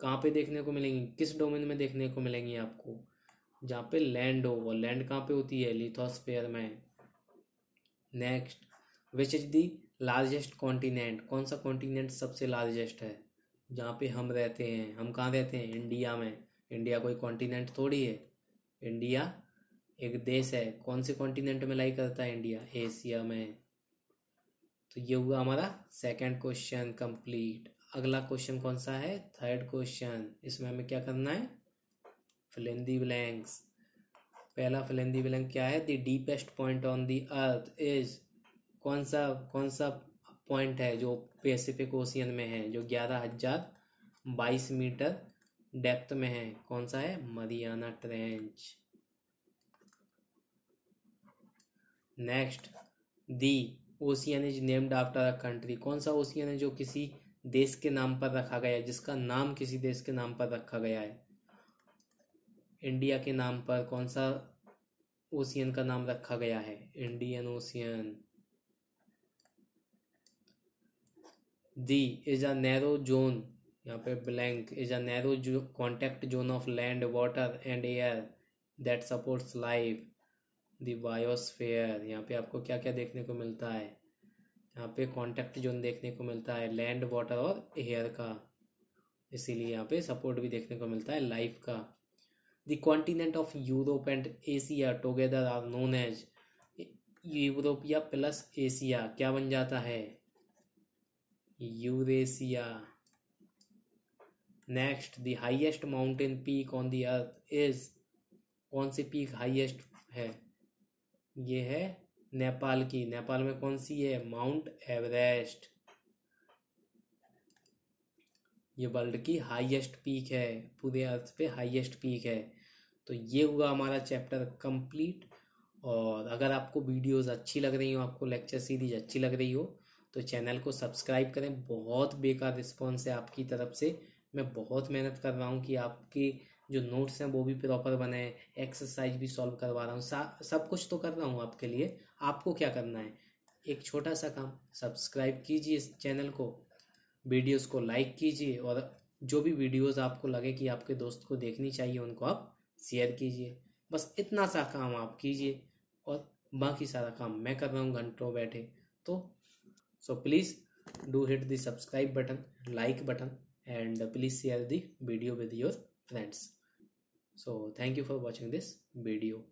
कहाँ पे देखने को मिलेंगी किस डोमेन में देखने को मिलेंगी आपको जहाँ पे लैंड हो वो लैंड कहाँ पे होती है लिथोस्फेयर में next which is the largest continent कौन सा कॉन्टिनेंट सबसे लार्जेस्ट है जहाँ पे हम रहते हैं हम कहाँ रहते हैं इंडिया में इंडिया कोई कॉन्टिनेंट थोड़ी है इंडिया एक देश है कौन से कॉन्टिनेंट में लाई करता है इंडिया एशिया में तो ये हुआ हमारा सेकंड क्वेश्चन कंप्लीट अगला क्वेश्चन कौन सा है थर्ड क्वेश्चन इसमें हमें क्या करना है फिलिंदी ब्लैंक्स पहला फिलिंदी ब्लैंक क्या है the deepest point on the earth is कौन सा कौन सा पॉइंट है जो पैसिफिक ओशियन में है जो ग्यारह हजार बाईस मीटर डेप्थ में है कौन सा है Mariana Trench next the ocean is named after a country कौन सा ओशियन है जो किसी देश के नाम पर रखा गया है जिसका नाम किसी देश के नाम पर रखा गया है इंडिया के नाम पर कौन सा ओशियन का नाम रखा गया है Indian Ocean the is a narrow zone यहाँ पे blank is a narrow contact zone of land water and air that supports life the biosphere यहाँ पे आपको क्या क्या देखने को मिलता है यहाँ पे कॉन्टैक्ट जोन देखने को मिलता है लैंड वाटर और एयर का इसीलिए यहाँ पे सपोर्ट भी देखने को मिलता है लाइफ का the continent of Europe and Asia together are known as Eurasia plus Asia क्या बन जाता है Eurasia. Next the highest mountain peak on the earth is कौन सी पीक हाइएस्ट है ये है नेपाल की नेपाल में कौन सी है माउंट एवरेस्ट ये वर्ल्ड की हाईएस्ट पीक है पूरे अर्थ पे हाईएस्ट पीक है तो ये हुआ हमारा चैप्टर कंप्लीट और अगर आपको वीडियोस अच्छी लग रही हो आपको लेक्चर सीरीज अच्छी लग रही हो तो चैनल को सब्सक्राइब करें बहुत बेकार रिस्पॉन्स है आपकी तरफ से मैं बहुत मेहनत कर रहा हूँ कि आपकी जो नोट्स हैं वो भी प्रॉपर बने एक्सरसाइज भी सॉल्व करवा रहा हूँ सब कुछ तो कर रहा हूँ आपके लिए आपको क्या करना है एक छोटा सा काम सब्सक्राइब कीजिए इस चैनल को वीडियोस को लाइक कीजिए और जो भी वीडियोस आपको लगे कि आपके दोस्त को देखनी चाहिए उनको आप शेयर कीजिए बस इतना सा काम आप कीजिए और बाकी सारा काम मैं कर रहा हूँ घंटों बैठे तो so please do hit the subscribe button like button and please share the video with your friends so thank you for watching this video